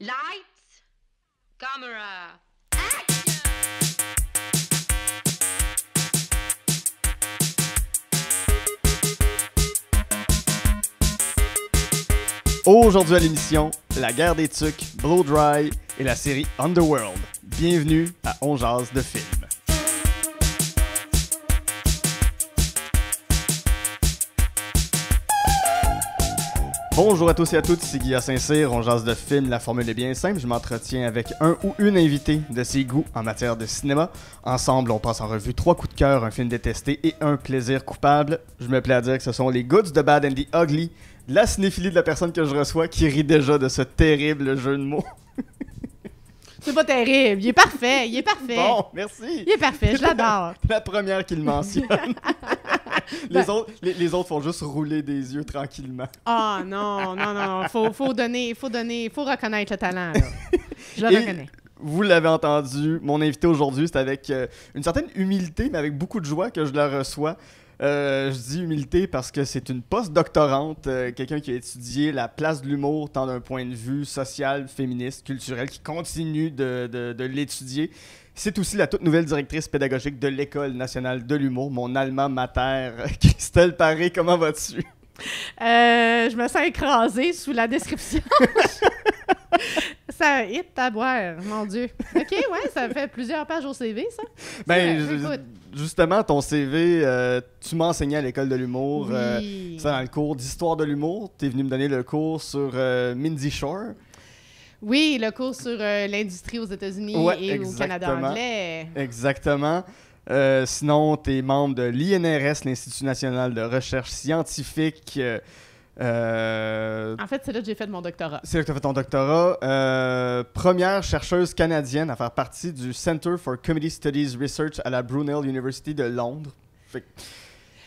Light, camera, action! Aujourd'hui à l'émission, la guerre des tucs, Blow Dry et la série Underworld. Bienvenue à On Jazz de film. Bonjour à tous et à toutes, c'est Guillaume Saint-Cyr. On jase de film, la formule est bien simple. Je m'entretiens avec un ou une invitée de ses goûts en matière de cinéma. Ensemble, on passe en revue trois coups de cœur, un film détesté et un plaisir coupable. Je me plais à dire que ce sont les Goods, de Bad and the Ugly, la cinéphilie de la personne que je reçois qui rit déjà de ce terrible jeu de mots. C'est pas terrible. Il est parfait. Il est parfait. Bon, merci. Il est parfait. Je l'adore. La première qu'il mentionne. les, ben- autres, les, autres font juste rouler des yeux tranquillement. Ah non, non, non. Faut, faut donner, faut donner, faut reconnaître le talent. Je le reconnais vous l'avez entendu, mon invité aujourd'hui, c'est avec euh, une certaine humilité, mais avec beaucoup de joie que je la reçois. Euh, je dis humilité parce que c'est une post-doctorante, euh, quelqu'un qui a étudié la place de l'humour tant d'un point de vue social, féministe, culturel, qui continue de, de l'étudier. C'est aussi la toute nouvelle directrice pédagogique de l'École nationale de l'humour, mon allemand mater. Christelle Paris. comment vas-tu? Euh, je me sens écrasée sous la description. ça hit à boire, mon Dieu. OK, ouais, ça fait plusieurs pages au CV, ça. Ben, justement, ton CV, euh, tu m'as enseigné à l'école de l'humour. Euh, dans le cours d'histoire de l'humour. Tu es venu me donner le cours sur Mindy Shore. Oui, le cours sur euh, l'industrie aux États-Unis et au Canada anglais. Exactement. Euh, sinon, tu es membre de l'INRS, l'Institut national de recherche scientifique. Euh, en fait, c'est là que j'ai fait mon doctorat. C'est là que tu as fait ton doctorat. première chercheuse canadienne à faire partie du Center for Comedy Studies Research à la Brunel University de Londres.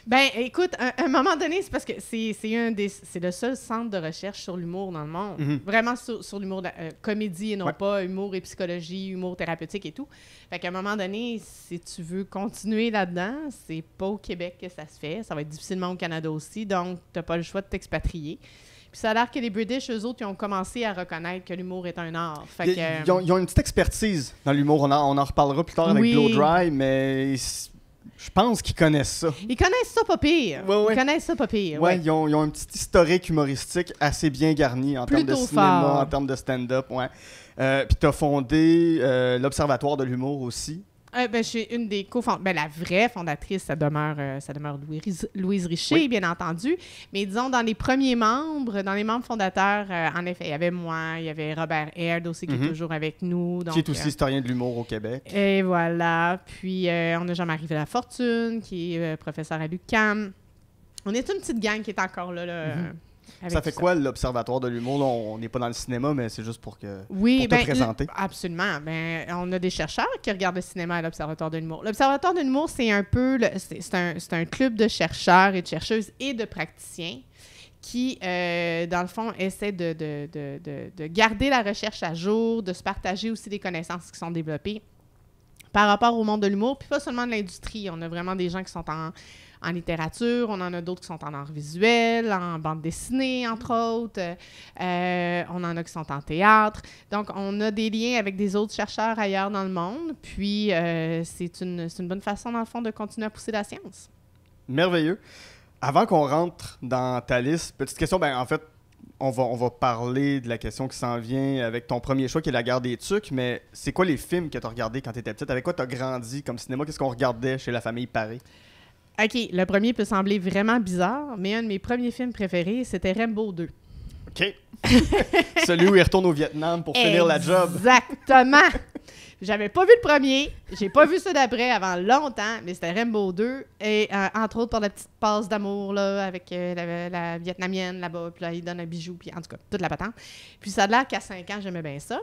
Ben, écoute, à un, moment donné, c'est parce que c'est un des, c'est le seul centre de recherche sur l'humour dans le monde, mhm. vraiment sur, l'humour la euh, comédie et non pas humour et psychologie, humour thérapeutique et tout. Fait qu'à un moment donné, si tu veux continuer là-dedans, c'est pas au Québec que ça se fait, ça va être difficilement au Canada aussi, donc t'as pas le choix de t'expatrier. Puis ça a l'air que les British, eux autres, ils ont commencé à reconnaître que l'humour est un art. Fait que, ils, ont, une petite expertise dans l'humour. On, on, en reparlera plus tard avec Blow Dry, mais je pense qu'ils connaissent ça. Ils connaissent ça pas pire. Ils connaissent ça pas pire. Ouais, ils, ont, ils, ont, un petit historique humoristique assez bien garni en termes de cinéma, en termes de stand-up. Ouais. Euh, puis tu as fondé euh, l'Observatoire de l'humour aussi. Euh, ben, je suis une des co Ben, la vraie fondatrice, ça demeure, euh, ça demeure Louise, Louise Richer, bien entendu. Mais disons, dans les premiers membres, dans les membres fondateurs, euh, en effet, il y avait moi, il y avait Robert Aird aussi qui est mhm. toujours avec nous. qui est aussi historien de l'humour au Québec. Et voilà. Puis, on a Jean-Marie Fortune qui est professeur à l'UQAM. On est une petite gang qui est encore là. là mhm ça fait quoi l'Observatoire de l'humour? On n'est pas dans le cinéma, mais c'est juste pour que oui, pour te ben, présenter. Absolument. Ben, on a des chercheurs qui regardent le cinéma à l'Observatoire de l'humour. L'Observatoire de l'humour, c'est un peu c'est un, un, club de chercheurs et de chercheuses et de praticiens qui, euh, dans le fond, essaient de, de, de, de garder la recherche à jour, de se partager aussi des connaissances qui sont développées par rapport au monde de l'humour, puis pas seulement de l'industrie. On a vraiment des gens qui sont en en littérature, on en a d'autres qui sont en art visuel, en bande dessinée, entre mm. autres. Euh, on en a qui sont en théâtre. Donc, on a des liens avec des autres chercheurs ailleurs dans le monde. Puis, euh, c'est une, une bonne façon, dans le fond, de continuer à pousser la science. Merveilleux. Avant qu'on rentre dans ta liste, petite question, ben, en fait, on va, on va, parler de la question qui s'en vient avec ton premier choix qui est La guerre des tucs, mais c'est quoi les films que tu as regardés quand tu étais petite? Avec quoi tu as grandi comme cinéma? Qu'est-ce qu'on regardait chez la famille Paré? OK, le premier peut sembler vraiment bizarre, mais un de mes premiers films préférés, c'était Rambo 2. OK. Celui où il retourne au Vietnam pour finir la job. Exactement. J'avais pas vu le premier, j'ai pas vu ça d'après avant longtemps, mais c'était Rainbow 2. Et euh, entre autres, pour la petite passe d'amour là, avec euh, la, Vietnamienne là-bas, puis là, il donne un bijou, puis en tout cas, toute la patente. Puis ça a l'air qu'à 5 ans, j'aimais bien ça.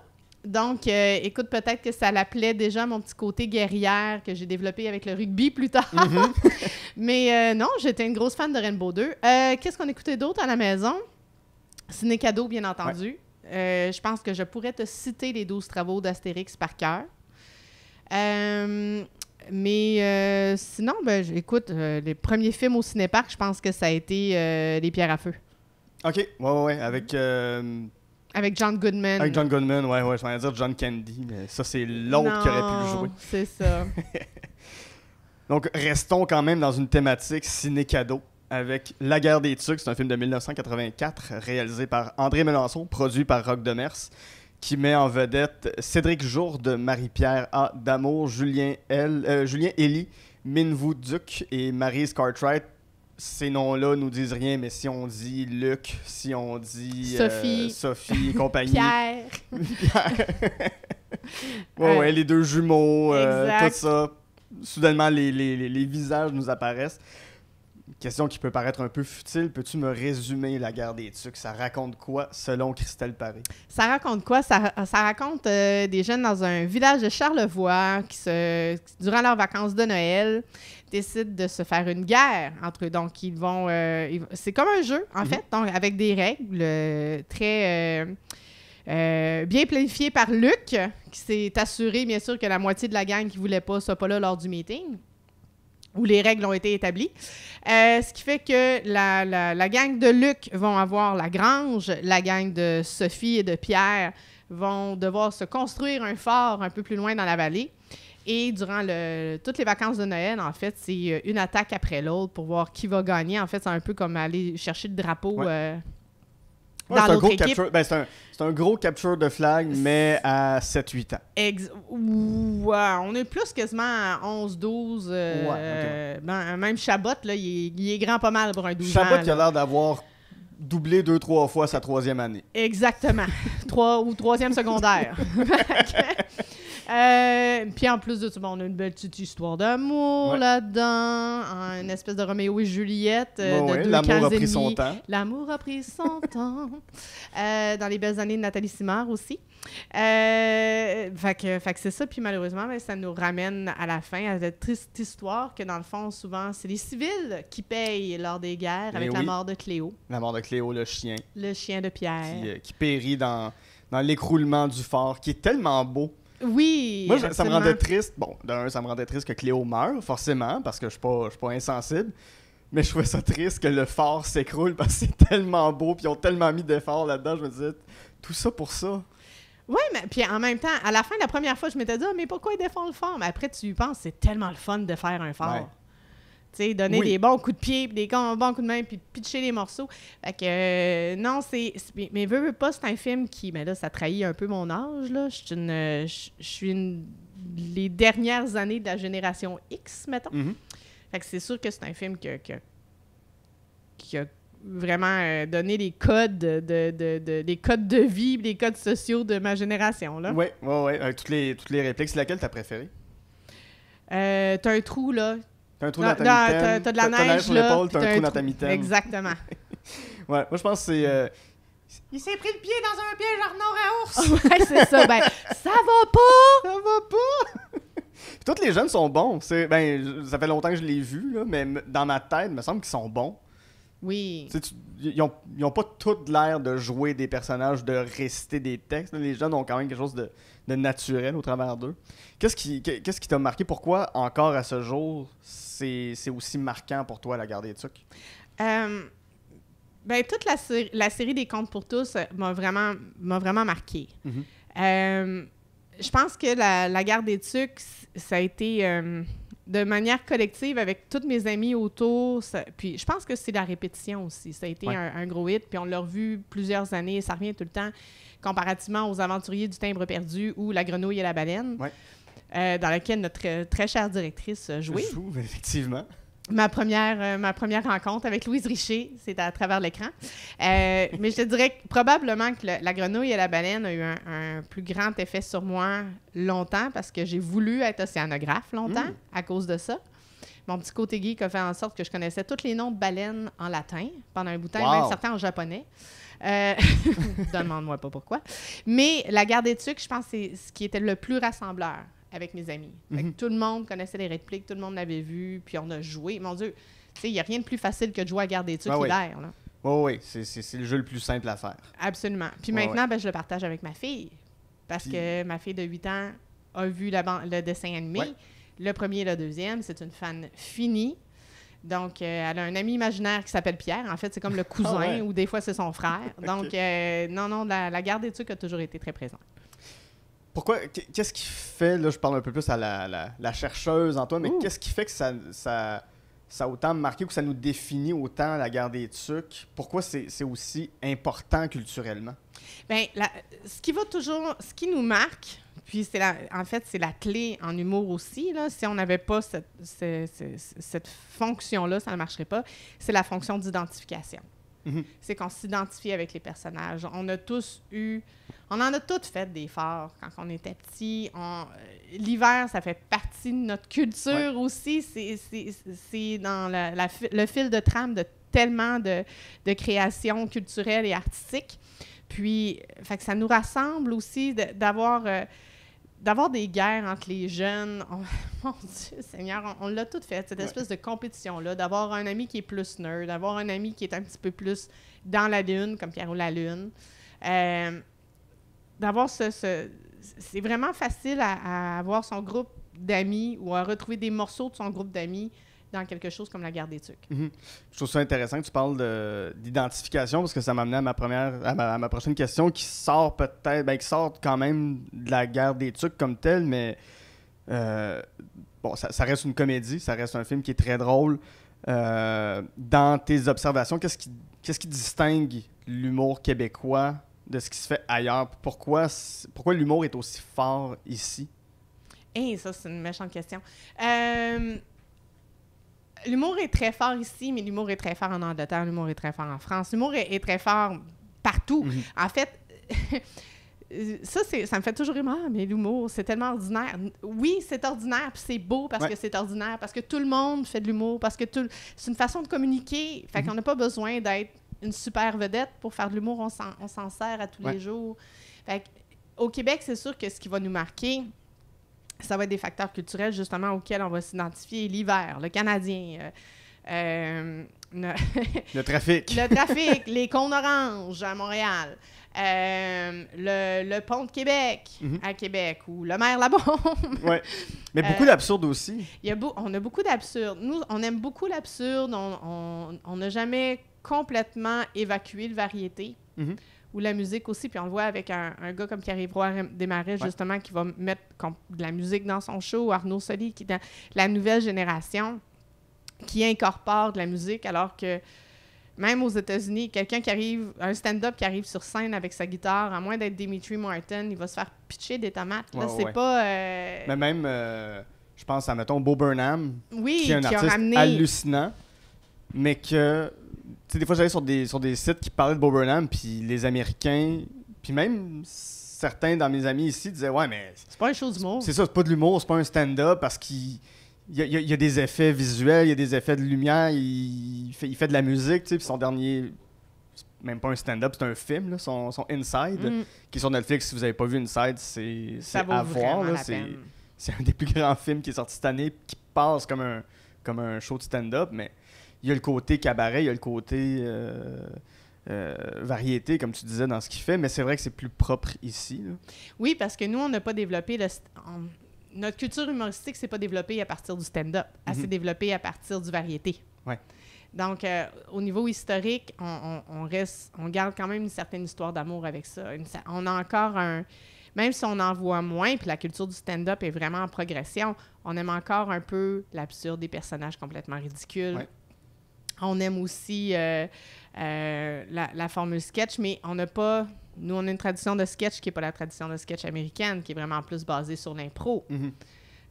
Donc, euh, écoute, peut-être que ça l'appelait déjà mon petit côté guerrière que j'ai développé avec le rugby plus tard. Mhm. Mais euh, non, j'étais une grosse fan de Rainbow 2. Euh, qu'est-ce qu'on écoutait d'autre à la maison? Ciné cadeau, bien entendu. je pense que je pourrais te citer les 12 travaux d'Astérix par cœur. mais sinon, ben, écoute, les premiers films au cinéparc, je pense que ça a été Les pierres à feu. OK, ouais, ouais. Avec avec John Goodman. Avec John Goodman, ouais, ouais, je vais dire John Candy, mais ça, c'est l'autre qui aurait pu le jouer. C'est ça. Donc, restons quand même dans une thématique ciné-cadeau avec La guerre des Tucs. C'est un film de 1984 réalisé par André Melançon, produit par Rock Demers, qui met en vedette Cédric Jour de Marie-Pierre A. Damour, Julien L, euh, Julien Elie, Minvoo Duc et Maryse Cartwright ces noms-là nous disent rien, mais si on dit Luc, si on dit euh, Sophie, Sophie compagnie. Pierre. ouais, les deux jumeaux, euh, tout ça. Soudainement, les visages nous apparaissent question qui peut paraître un peu futile. Peux-tu me résumer la guerre des Tucs? Ça raconte quoi selon Christelle Paris Ça raconte quoi? Ça, raconte euh, des jeunes dans un village de Charlevoix qui, se, durant leurs vacances de Noël, décident de se faire une guerre entre eux. Donc, ils vont. Euh, c'est comme un jeu, en mhm. fait, donc avec des règles euh, très. bien planifiées par Luc, qui s'est assuré, bien sûr, que la moitié de la gang qui voulait pas soit pas là lors du meeting où les règles ont été établies. Euh, ce qui fait que la, la, gang de Luc vont avoir la grange, la gang de Sophie et de Pierre vont devoir se construire un fort un peu plus loin dans la vallée. Et durant toutes les vacances de Noël, en fait, c'est euh, une attaque après l'autre pour voir qui va gagner. En fait, c'est un peu comme aller chercher le drapeau. Euh, c'est, un, gros capture de flag, mais à 7-8 ans. on est plus quasiment à 11-12. Euh, ben, même Chabot, il, est, grand pas mal pour un 12 Chabot, ans. Chabot, il a l'air d'avoir doublé deux, trois fois sa troisième année. Exactement. Trois, ou troisième secondaire. Euh, puis en plus de tout, ben, on a une belle petite histoire d'amour là-dedans, une espèce de Roméo et Juliette euh, L'amour a pris son temps. L'amour a pris son temps. Euh, dans les belles années de Nathalie Simard aussi. fait que, c'est ça. Puis malheureusement, ben, ça nous ramène à la fin à cette triste histoire que dans le fond, souvent, c'est les civils qui payent lors des guerres ben avec la mort de Cléo. La mort de Cléo, le chien. Le chien de Pierre. Qui, périt dans, dans l'écroulement du fort, qui est tellement beau. Oui. Moi, ça me rendait triste. Bon, d'un, ça me rendait triste que Cléo meure, forcément, parce que je suis pas, suis pas insensible. Mais je trouvais ça triste que le fort s'écroule parce que c'est tellement beau, puis ils ont tellement mis d'efforts là-dedans. Je me disais, tout ça pour ça. Oui, mais puis en même temps, à la fin de la première fois, je m'étais dit, ah, mais pourquoi ils défendent le fort? Mais après, tu penses, c'est tellement le fun de faire un fort. T'sais, donner des bons coups de pied, des bons coups de main, puis pitcher les morceaux. Fait que, euh, non, c'est. Mais veux, veux pas, c'est un film qui. Mais ben là, ça trahit un peu mon âge, là. Je suis une. Euh, je suis une. Les dernières années de la génération X, mettons. Mm-hmm. Fait que c'est sûr que c'est un film qui a, qui vraiment euh, donné les codes de, de, codes de vie, les codes sociaux de ma génération, là. Oui, oui, oui. toutes, les, toutes répliques. C'est laquelle t'as préférée? t'as un trou, là. T'as un trou dans ta mitaine. T'as, de la neige. sur l'épaule, t'as un, trou dans ta mitaine. Exactement. ouais, moi je pense que c'est. Euh, il s'est pris le pied dans un piège Arnaud à ours. ouais, c'est ça. Ben, ça va pas. Ça va pas. Toutes les jeunes sont bons. ben, ça fait longtemps que je l'ai vu, là, mais dans ma tête, il me semble qu'ils sont bons. Oui. ils, n'ont pas toute l'air de jouer des personnages, de réciter des textes. Les jeunes ont quand même quelque chose de, de naturel au travers d'eux. Qu'est-ce qui quest t'a marqué? Pourquoi encore à ce jour, c'est, aussi marquant pour toi la garde des tucs? Euh, ben, toute la, la, série des contes pour tous euh, m'a vraiment, m'a vraiment marqué. Mm-hmm. Euh, je pense que la, garde des tucs, ça a été de manière collective avec toutes mes amis autour. puis je pense que c'est la répétition aussi. Ça a été un, un, gros hit. Puis on l'a revu plusieurs années. Ça revient tout le temps comparativement aux aventuriers du timbre perdu ou la grenouille et la baleine, euh, dans laquelle notre euh, très chère directrice euh, jouait. Joue, effectivement. Ma première, ma première rencontre avec Louise Richer, c'est à travers l'écran. mais je te dirais probablement que la grenouille et la baleine a eu un, plus grand effet sur moi longtemps parce que j'ai voulu être océanographe longtemps mm. à cause de ça mon petit côté geek a fait en sorte que je connaissais tous les noms de baleines en latin pendant un bout de temps, même certains en japonais. Euh, Demande-moi pas pourquoi. Mais la garde des étuque, je pense, c'est ce qui était le plus rassembleur avec mes amis. Mhm. Tout le monde connaissait les répliques, tout le monde l'avait vu, puis on a joué. Mon Dieu, il n'y a rien de plus facile que de jouer à garde étuque ben l'air Oui, oui. c'est le jeu le plus simple à faire. Absolument. Puis maintenant, ben, je le partage avec ma fille, parce que ma fille de 8 ans a vu le dessin animé. Le premier et le deuxième, c'est une fan finie. Donc, euh, elle a un ami imaginaire qui s'appelle Pierre. En fait, c'est comme le cousin ah ou des fois c'est son frère. Donc, euh, non, non, la, garde des tucs a toujours été très présente. Pourquoi Qu'est-ce qui fait, là, je parle un peu plus à la, chercheuse Antoine, mais qu'est-ce qui fait que ça, ça, ça, a autant marqué ou que ça nous définit autant la garde des tucs? Pourquoi c'est aussi important culturellement? Bien, ce qui va toujours, ce qui nous marque, puis, c'est la, en fait, c'est la clé en humour aussi. Là. Si on n'avait pas cette, cette, fonction-là, ça ne marcherait pas. C'est la fonction d'identification. Mhm. C'est qu'on s'identifie avec les personnages. On a tous eu, on en a toutes fait des forts quand on était petit. Euh, l'hiver, ça fait partie de notre culture aussi. C'est, c'est, c'est dans la, le fil de trame de tellement de, de créations culturelles et artistiques. Puis, euh, fait que ça nous rassemble aussi d'avoir euh, d'avoir des guerres entre les jeunes, oh, mon Dieu Seigneur, on, l'a tout fait, cette espèce de compétition-là, d'avoir un ami qui est plus nerd, d'avoir un ami qui est un petit peu plus dans la lune, comme Pierre ou la lune. Euh, d'avoir ce... c'est vraiment facile à, avoir son groupe d'amis ou à retrouver des morceaux de son groupe d'amis dans quelque chose comme la guerre des tucs. Mhm. Je trouve ça intéressant que tu parles d'identification parce que ça m'amenait à ma première à ma, prochaine question qui sort peut-être ben, qui sort quand même de la guerre des tucs comme telle mais euh, bon ça, reste une comédie, ça reste un film qui est très drôle. Euh, dans tes observations, qu'est-ce qui qu'est-ce qui distingue l'humour québécois de ce qui se fait ailleurs Pourquoi pourquoi l'humour est aussi fort ici Eh ça c'est une méchante question. Euh l'humour est très fort ici, mais l'humour est très fort en Angleterre, l'humour est très fort en France, l'humour est, très fort partout. Mhm. En fait, ça, ça me fait toujours rire, ah, mais l'humour, c'est tellement ordinaire. Oui, c'est ordinaire, puis c'est beau parce que c'est ordinaire, parce que tout le monde fait de l'humour, parce que c'est une façon de communiquer. Fait mhm. qu'on n'a pas besoin d'être une super vedette pour faire de l'humour, on s'en, sert à tous les jours. Fait au Québec, c'est sûr que ce qui va nous marquer, ça va être des facteurs culturels justement auxquels on va s'identifier. L'hiver, le Canadien. Euh, euh, le trafic. le trafic, les cônes oranges à Montréal, euh, le, pont de Québec mhm. à Québec ou le maire Labombe. ouais. Mais beaucoup d'absurde aussi. Y a on a beaucoup d'absurdes. Nous, on aime beaucoup l'absurde. On n'a jamais complètement évacué le variété. Mhm ou la musique aussi. Puis on le voit avec un, gars comme qui Roy démarrer justement, qui va mettre de la musique dans son show, Arnaud Soli, qui est dans la nouvelle génération, qui incorpore de la musique, alors que même aux États-Unis, quelqu'un qui arrive, un stand-up qui arrive sur scène avec sa guitare, à moins d'être Dimitri Martin, il va se faire pitcher des tomates. Là, c'est pas. Euh, mais même, euh, je pense à, mettons, Bo Burnham, oui, qui est un artiste ramené... hallucinant, mais que des fois, j'allais sur des, sur des sites qui parlaient de Bob Burnham, puis les Américains, puis même certains dans mes amis ici disaient Ouais, mais. C'est pas un show d'humour. C'est ça, c'est pas de l'humour, c'est pas un stand-up parce qu'il. y, a, y, a, des effets visuels, il y a des effets de lumière, il fait, il fait de la musique, tu sais, puis son dernier, même pas un stand-up, c'est un film, là, son, son, Inside, mm. qui est sur Netflix. Si vous n'avez pas vu Inside, c'est à voir. C'est un des plus grands films qui est sorti cette année, qui passe comme un, comme un show de stand-up, mais il y a le côté cabaret, il y a le côté euh, euh, variété, comme tu disais, dans ce qu'il fait, mais c'est vrai que c'est plus propre ici. Oui, parce que nous, on n'a pas développé notre culture humoristique s'est pas développée à partir du stand-up, elle développé mm-hmm. s'est développée à partir du variété. Ouais. Donc, euh, au niveau historique, on, reste, on garde quand même une certaine histoire d'amour avec ça. on a encore un, même si on en voit moins, puis la culture du stand-up est vraiment en progression, on aime encore un peu l'absurde des personnages complètement ridicules, on aime aussi euh, euh, la, formule sketch, mais on n'a pas. Nous, on a une tradition de sketch qui n'est pas la tradition de sketch américaine, qui est vraiment plus basée sur l'impro. Mm-hmm.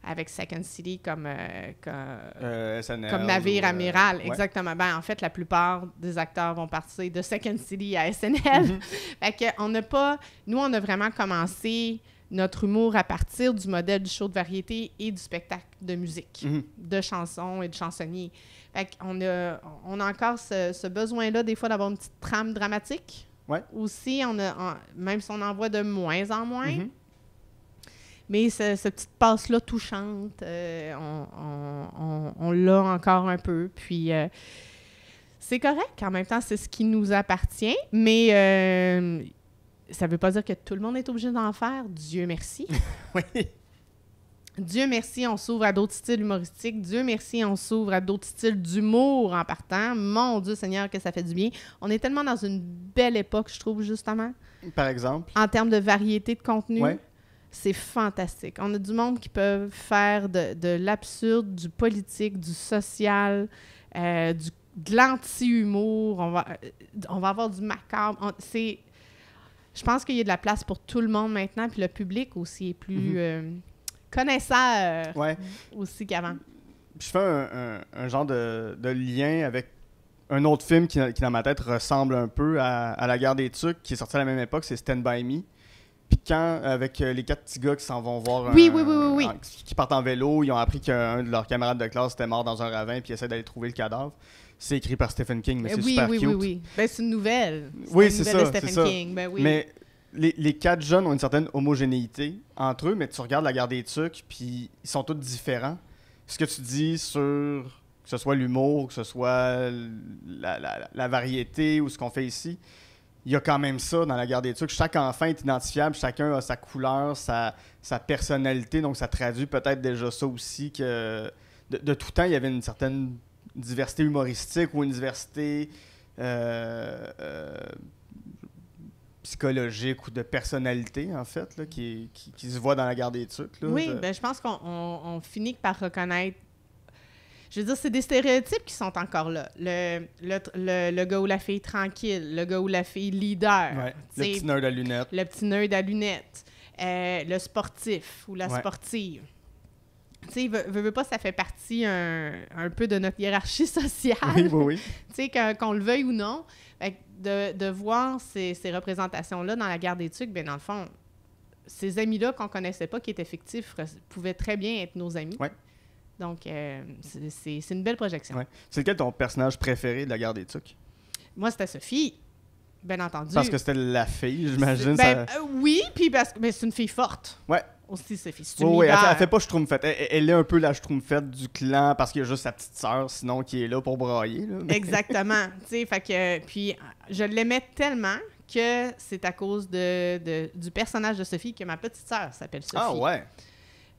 Avec Second City comme, euh, navire amiral. Exactement. Ben, en fait, la plupart des acteurs vont partir de Second City à SNL. Mm-hmm. fait on n'a pas. Nous, on a vraiment commencé notre humour à partir du modèle du show de variété et du spectacle de musique, mhm. de chansons et de chansonniers. on a, on encore ce, besoin-là, des fois, d'avoir une petite trame dramatique. Ouais. Aussi, on a, même si on en voit de moins en moins, mhm. mais cette petite passe-là touchante, euh, on, l'a encore un peu. Puis. Euh, c'est correct. En même temps, c'est ce qui nous appartient, mais euh, ça ne veut pas dire que tout le monde est obligé d'en faire. Dieu merci. oui. Dieu merci, on s'ouvre à d'autres styles humoristiques. Dieu merci, on s'ouvre à d'autres styles d'humour en partant. Mon Dieu Seigneur, que ça fait du bien. On est tellement dans une belle époque, je trouve, justement. Par exemple. En termes de variété de contenu. C'est fantastique. On a du monde qui peut faire de, l'absurde, du politique, du social, euh, du, de l'anti-humour. On va, euh, on va avoir du macabre. C'est je pense qu'il y a de la place pour tout le monde maintenant, puis le public aussi est plus mhm. euh, connaisseur aussi qu'avant. Je fais un, genre de, lien avec un autre film qui, qui, dans ma tête, ressemble un peu à, La guerre des Tucs, qui est sorti à la même époque, c'est Stand By Me. Puis quand, avec euh, les quatre petits gars qui s'en vont voir. qui partent en vélo, ils ont appris qu'un de leurs camarades de classe était mort dans un ravin, puis ils essaient d'aller trouver le cadavre c'est écrit par Stephen King, mais eh c'est super cute. Oui, oui, ben, c'est une nouvelle. Oui, c'est ça. De ça. Ben mais les, les, quatre jeunes ont une certaine homogénéité entre eux, mais tu regardes la garde des trucs, puis ils sont tous différents. Ce que tu dis sur que ce soit l'humour, que ce soit la, la, variété ou ce qu'on fait ici, il y a quand même ça dans la garde des trucs. Chaque enfant est identifiable, chacun a sa couleur, sa, sa personnalité, donc ça traduit peut-être déjà ça aussi que de, de, tout temps, il y avait une certaine diversité humoristique ou une diversité euh, euh, psychologique ou de personnalité, en fait, là, qui, se voit dans la garde des trucs. oui, ben, je pense qu'on finit par reconnaître. Je veux dire, c'est des stéréotypes qui sont encore là. Le, le, le, gars ou la fille tranquille, le gars ou la fille leader. le petit nerd à lunettes. Le petit lunettes. Euh, le sportif ou la sportive tu sais, veut pas, ça fait partie un, peu de notre hiérarchie sociale. Oui, oui, tu sais, qu'on le veuille ou non. de, voir ces, représentations-là dans la guerre des tucs, ben dans le fond, ces amis-là qu'on connaissait pas, qui étaient fictifs, pouvaient très bien être nos amis. Ouais. Donc, euh, c'est une belle projection. C'est lequel ton personnage préféré de la guerre des tucs? Moi, c'était Sophie. Bien entendu. Parce que c'était la fille, j'imagine. Ben, euh, oui, puis parce que c'est une fille forte. Ouais aussi Sophie Oui, oui, elle, fait, fait pas schtroumpfette. Elle, elle est un peu la schtroumpfette du clan parce qu'il y a juste sa petite sœur, sinon, qui est là pour brailler. Exactement. que, puis, je l'aimais tellement que c'est à cause de, du personnage de Sophie que ma petite sœur s'appelle ah, Sophie. Ah ouais?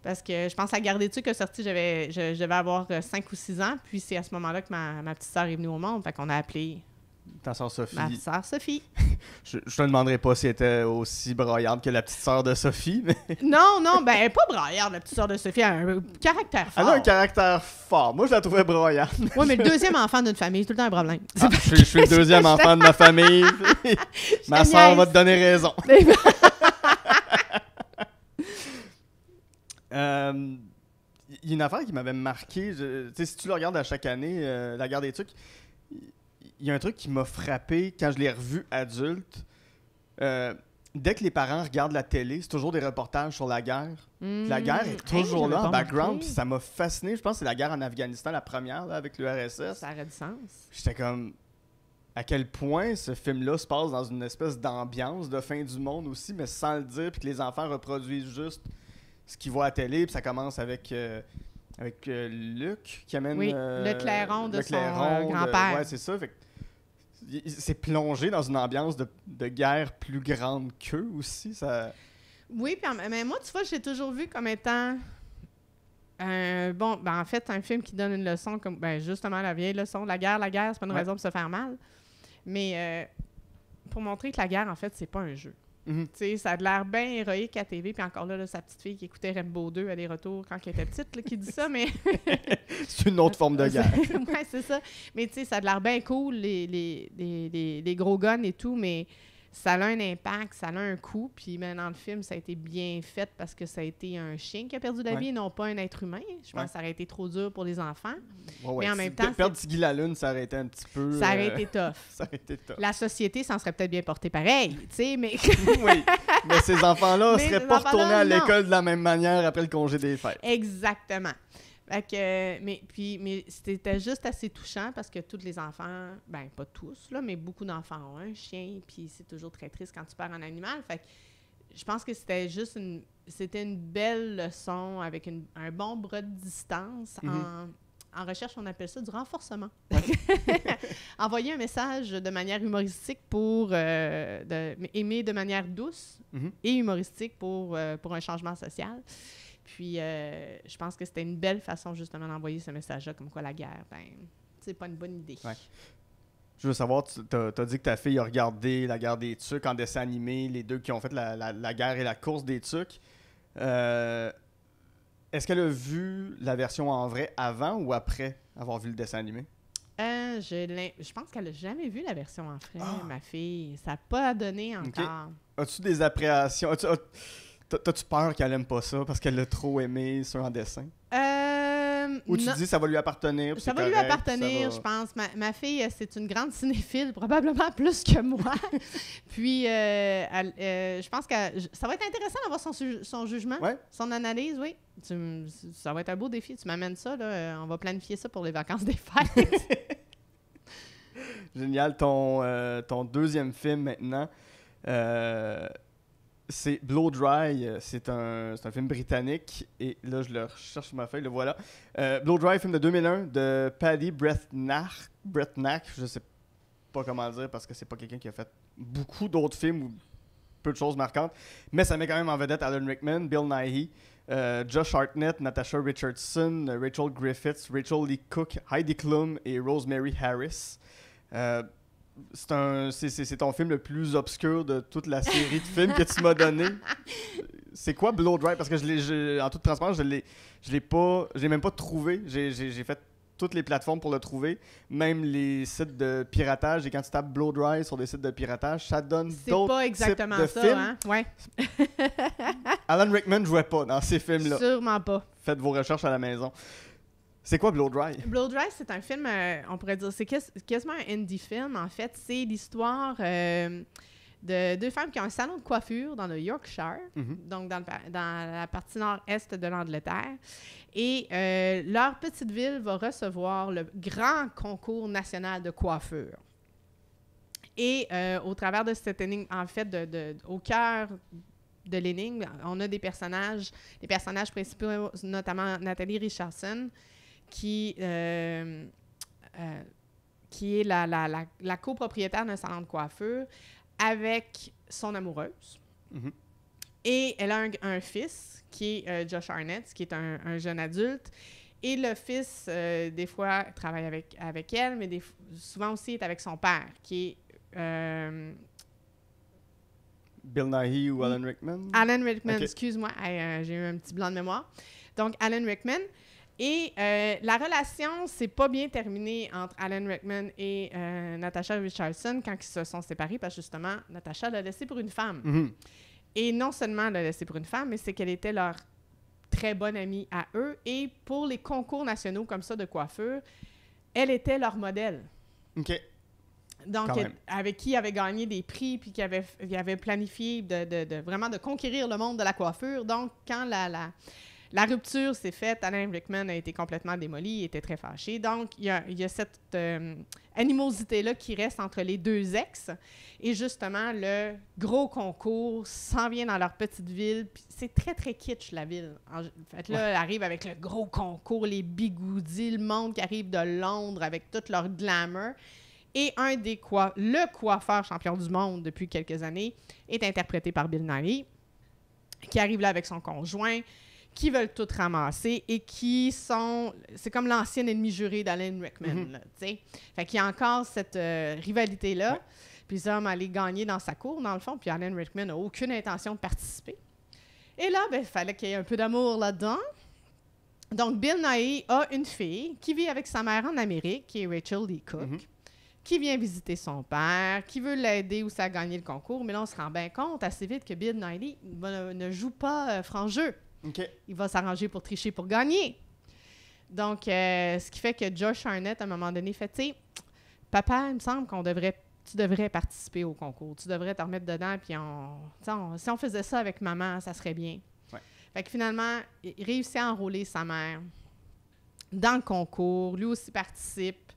Parce que je pense à Garder tu que sorti, j'avais, je, je, devais avoir 5 euh, ou 6 ans. Puis c'est à ce moment-là que ma, ma petite sœur est venue au monde. Fait qu'on a appelé ta soeur Sophie. Ma soeur Sophie. je, te demanderai pas si elle était aussi broyante que la petite soeur de Sophie. non, non, ben elle pas broyante, la petite soeur de Sophie. a un caractère fort. Elle a un caractère fort. Moi, je la trouvais broyante. oui, mais le deuxième enfant d'une famille, c'est tout le temps un problème. Ah, je, suis le deuxième enfant de ma famille. ma soeur va te donner raison. il euh, y a une affaire qui m'avait marqué. sais, si tu le regardes à chaque année, euh, la guerre des trucs, il y a un truc qui m'a frappé quand je l'ai revu adulte. Euh, dès que les parents regardent la télé, c'est toujours des reportages sur la guerre. La mm. guerre est toujours là en background. ça m'a fasciné. Je pense que c'est la guerre en Afghanistan, la première, là, avec l'URSS. Ça aurait du sens. J'étais comme. À quel point ce film-là se passe dans une espèce d'ambiance de fin du monde aussi, mais sans le dire, puis que les enfants reproduisent juste ce qu'ils voient à la télé. Puis ça commence avec. Euh, avec euh, Luc qui amène le clairon de son grand-père. Ouais, c'est ça. Fait c'est plongé dans une ambiance de, guerre plus grande qu'eux aussi. Ça... Oui, mais moi, tu vois, j'ai toujours vu comme étant. un bon, ben en fait, un film qui donne une leçon, comme ben, justement la vieille leçon, de la guerre, la guerre, c'est pas une raison de se faire mal. Mais euh, pour montrer que la guerre, en fait, c'est pas un jeu. Mhm. Tu sais, Ça a l'air bien héroïque à TV. Puis encore là, sa petite fille qui écoutait Rainbow 2 à des retours quand elle était petite, qui dit ça, mais. c'est une autre forme de guerre. oui, c'est ça. Mais tu sais, ça a l'air bien cool, les, les, les, gros guns et tout, mais ça a un impact, ça a un coût. Puis maintenant, le film, ça a été bien fait parce que ça a été un chien qui a perdu la vie non pas un être humain. Je pense que ça aurait été trop dur pour les enfants. mais en même temps. Perdre la lune ça aurait été un petit peu. Ça aurait euh, été tough. ça aurait été tough. La société s'en serait peut-être bien portée pareil, tu sais, mais. oui, mais ces enfants-là ne seraient pas retournés à l'école de la même manière après le congé des fêtes. Exactement mais puis, mais c'était juste assez touchant parce que tous les enfants, ben pas tous, là, mais beaucoup d'enfants ont un chien, puis c'est toujours très triste quand tu perds un animal. Fait je pense que c'était juste une, c'était une belle leçon avec une, un bon bras de distance en mm-hmm. recherche, on appelle ça du renforcement. Envoyer un message de manière humoristique pour euh, aimer de manière douce mm-hmm. et humoristique pour, euh, pour un changement social. Puis euh, je pense que c'était une belle façon justement d'envoyer ce message-là, comme quoi la guerre, ben, c'est pas une bonne idée. Ouais. Je veux savoir, tu as, dit que ta fille a regardé la guerre des Tucs en dessin animé, les deux qui ont fait la, guerre et la course des Tucs. Euh, est-ce qu'elle a vu la version en vrai avant ou après avoir vu le dessin animé? Euh, je, pense qu'elle n'a jamais vu la version en vrai, ah! ma fille. Ça n'a pas donné encore. As-tu des appréhensions? T'as-tu peur qu'elle aime pas ça parce qu'elle l'a trop aimé sur un dessin? Euh, Ou tu dis dis ça va lui appartenir? Ça va lui appartenir, je pense. Ma, fille, euh, c'est une grande cinéphile, probablement plus que moi. Puis, euh, je pense que ça va être intéressant d'avoir son, jugement, son analyse, oui. ça va être un beau défi. Tu m'amènes ça, là, on va planifier ça pour les vacances des fêtes. Génial. Ton, ton deuxième film maintenant c'est Blow Dry, euh, c'est un, film britannique, et là je le recherche sur ma feuille, le voilà. Euh, Blow Dry, film de 2001 de Paddy Breathnach, Breathnach, je sais pas comment dire parce que c'est pas quelqu'un qui a fait beaucoup d'autres films ou peu de choses marquantes, mais ça met quand même en vedette Alan Rickman, Bill Nighy, euh, Josh Hartnett, Natasha Richardson, Rachel Griffiths, Rachel Lee Cook, Heidi Klum et Rosemary Harris c'est un c'est ton film le plus obscur de toute la série de films que tu m'as donné. C'est quoi Blow Drive Parce que je l'ai en toute transparence, je l'ai je l'ai pas j'ai même pas trouvé. J'ai fait toutes les plateformes pour le trouver, même les sites de piratage. Et quand tu tapes Blow Drive sur des sites de piratage, ça donne d'autres pas exactement ça, hein? Ouais. Alan Rickman jouait pas dans ces films-là. Sûrement pas. Faites vos recherches à la maison. C'est quoi Blow Dry? Blow Dry, c'est un film, euh, on pourrait dire, c'est quasiment un indie film, en fait. C'est l'histoire euh, de deux femmes qui ont un salon de coiffure dans le Yorkshire, mhm. donc dans, la partie nord-est de l'Angleterre. Et euh, leur petite ville va recevoir le grand concours national de coiffure. Et au travers de cette énigme, en fait, de, au cœur de l'énigme, on a des personnages, les personnages principaux, notamment Nathalie Richardson, qui, euh, euh, qui est la, la, la, copropriétaire d'un salon de coiffure avec son amoureuse. Mhm. Et elle a un, fils qui est euh, Josh Arnett, qui est un, un, jeune adulte. Et le fils, des fois, travaille avec, avec elle, mais souvent aussi est avec son père, qui est. Bill Nighy ou Alan Rickman Alan Rickman, excuse-moi, j'ai eu un petit blanc de mémoire. Donc, Alan Rickman, et euh, la relation s'est pas bien terminée entre Alan Rickman et euh, Natasha Richardson quand ils se sont séparés, parce que justement, Natasha l'a laissé pour une femme. Mm-hmm. Et non seulement l'a laissé pour une femme, mais c'est qu'elle était leur très bonne amie à eux. Et pour les concours nationaux comme ça de coiffure, elle était leur modèle. OK. Donc, avec qui avait gagné des prix, puis qui avait, avait, planifié de, de, vraiment de conquérir le monde de la coiffure. Donc, quand la la rupture s'est faite. Alain Rickman a été complètement démoli. Il était très fâché. Donc, il y a, cette euh, animosité-là qui reste entre les deux ex. Et justement, le gros concours s'en vient dans leur petite ville. C'est très, très kitsch, la ville. En fait, là, elle arrive avec le gros concours, les bigoudis, le monde qui arrive de Londres avec toute leur glamour et un des quoi le coiffeur champion du monde depuis quelques années est interprété par Bill Nighy qui arrive là avec son conjoint qui veulent tout ramasser et qui sont. C'est comme l'ancien ennemi juré d'Alan Rickman, mhm. là, tu sais. Fait qu'il y a encore cette euh, rivalité-là. Puis Puis Zom allait gagner dans sa cour, dans le fond, puis Alan Rickman n'a aucune intention de participer. Et là, ben, il fallait qu'il y ait un peu d'amour là-dedans. Donc, Bill Nighy a une fille qui vit avec sa mère en Amérique, qui est Rachel Lee Cook, mhm. qui vient visiter son père, qui veut l'aider aussi à gagner le concours. Mais là, on se rend bien compte assez vite que Bill Nighy ne joue pas euh, franc jeu. Il va s'arranger pour tricher pour gagner. Donc, euh, ce qui fait que Josh Arnett, à un moment donné, fait, tu sais, papa, il me semble qu'on devrait, tu devrais participer au concours, tu devrais te remettre dedans, puis on, si on faisait ça avec maman, ça serait bien. Fait que finalement, il réussit à enrôler sa mère dans le concours, lui aussi participe,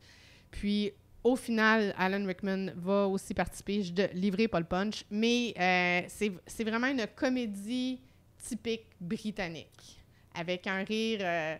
puis au final, Alan Rickman va aussi participer, je livrer punch, mais euh, c'est vraiment une comédie typique britannique, avec un rire. Euh,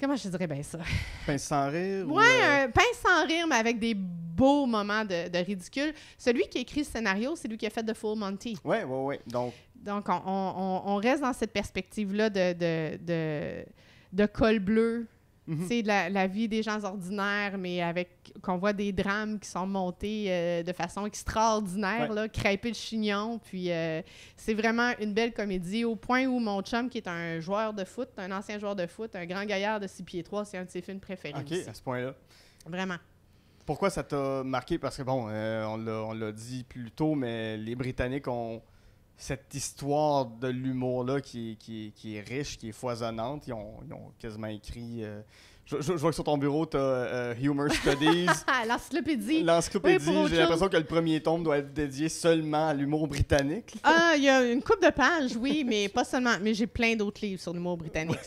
comment je dirais bien ça? Pince sans rire? Ouais, euh? un pince sans rire, mais avec des beaux moments de, ridicule. Celui qui écrit le scénario, c'est lui qui a fait The Full Monty. Oui, oui, oui. Donc, Donc on, reste dans cette perspective-là de, de, de col bleu Mhm. c'est la, vie des gens ordinaires, mais avec qu'on voit des drames qui sont montés euh, de façon extraordinaire, là, crêper le chignon. Puis euh, c'est vraiment une belle comédie au point où mon chum, qui est un joueur de foot, un ancien joueur de foot, un grand gaillard de 6 pieds 3, c'est un de ses films préférés. OK, à ce point-là. Vraiment. Pourquoi ça t'a marqué? Parce que, bon, euh, on l'a dit plus tôt, mais les Britanniques ont cette histoire de l'humour-là qui, qui, qui, est riche, qui est foisonnante. Ils ont, ils ont quasiment écrit. Euh, je, vois que sur ton bureau, tu as euh, Humor Studies. Ah, l'encyclopédie. L'encyclopédie. J'ai l'impression que le premier tome doit être dédié seulement à l'humour britannique. Ah, il y a une coupe de pages, oui, mais pas seulement. Mais j'ai plein d'autres livres sur l'humour britannique.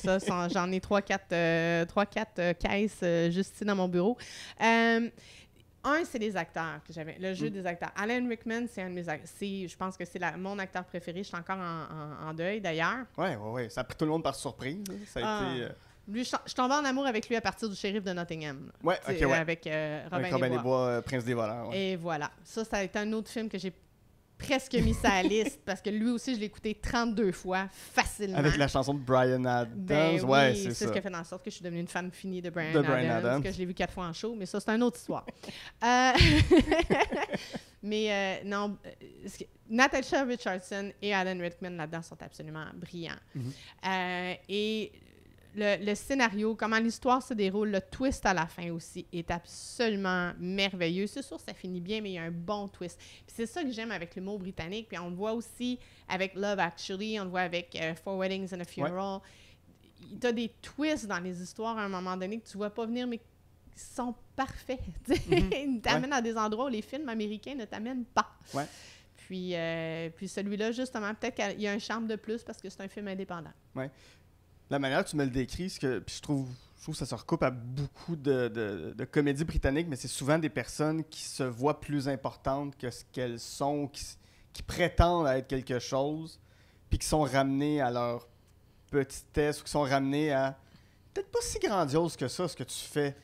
j'en ai trois, quatre, euh, trois, caisses juste ici dans mon bureau un, c'est les acteurs que j'avais, le jeu mm. des acteurs. Alan Rickman, c'est un de mes acteurs. Je pense que c'est mon acteur préféré. Je suis encore en, deuil d'ailleurs. Oui, oui, oui. Ça a pris tout le monde par surprise. Hein. Ah. Euh, lui, je, tombais en amour avec lui à partir du shérif de Nottingham. Oui, euh, Avec Robin, euh, Prince des voleurs. Et voilà. Ça, ça a été un autre film que j'ai presque mis sa liste parce que lui aussi, je l'ai écouté 32 fois facilement. Avec la chanson de Brian Adams. Ben oui, ouais, c'est ça. ce qui a fait en sorte que je suis devenue une fan finie de Brian, Adams, Brian Parce que je l'ai vu quatre fois en show, mais ça, c'est une autre histoire. Euh, mais euh, non, euh, Natasha Richardson et Alan Rickman là-dedans sont absolument brillants. Mhm. euh, et le, scénario, comment l'histoire se déroule, le twist à la fin aussi est absolument merveilleux. C'est sûr, ça finit bien, mais il y a un bon twist. c'est ça que j'aime avec l'humour britannique. Puis on le voit aussi avec Love Actually, on le voit avec euh, Four Weddings and a Funeral. Tu as des twists dans les histoires à un moment donné que tu vois pas venir, mais qui sont parfaits. Mhm. Ils t'amènent à des endroits où les films américains ne t'amènent pas. Puis, euh, puis celui-là, justement, peut-être qu'il y a un charme de plus parce que c'est un film indépendant. Ouais la manière dont tu me le décris, ce que puis je trouve trouve que ça se recoupe à beaucoup de, comédies britanniques, mais c'est souvent des personnes qui se voient plus importantes que ce qu'elles sont, qui, prétendent à être quelque chose, puis qui sont ramenées à leur petitesse ou qui sont ramenées à peut-être pas si grandiose que ça, ce que tu fais.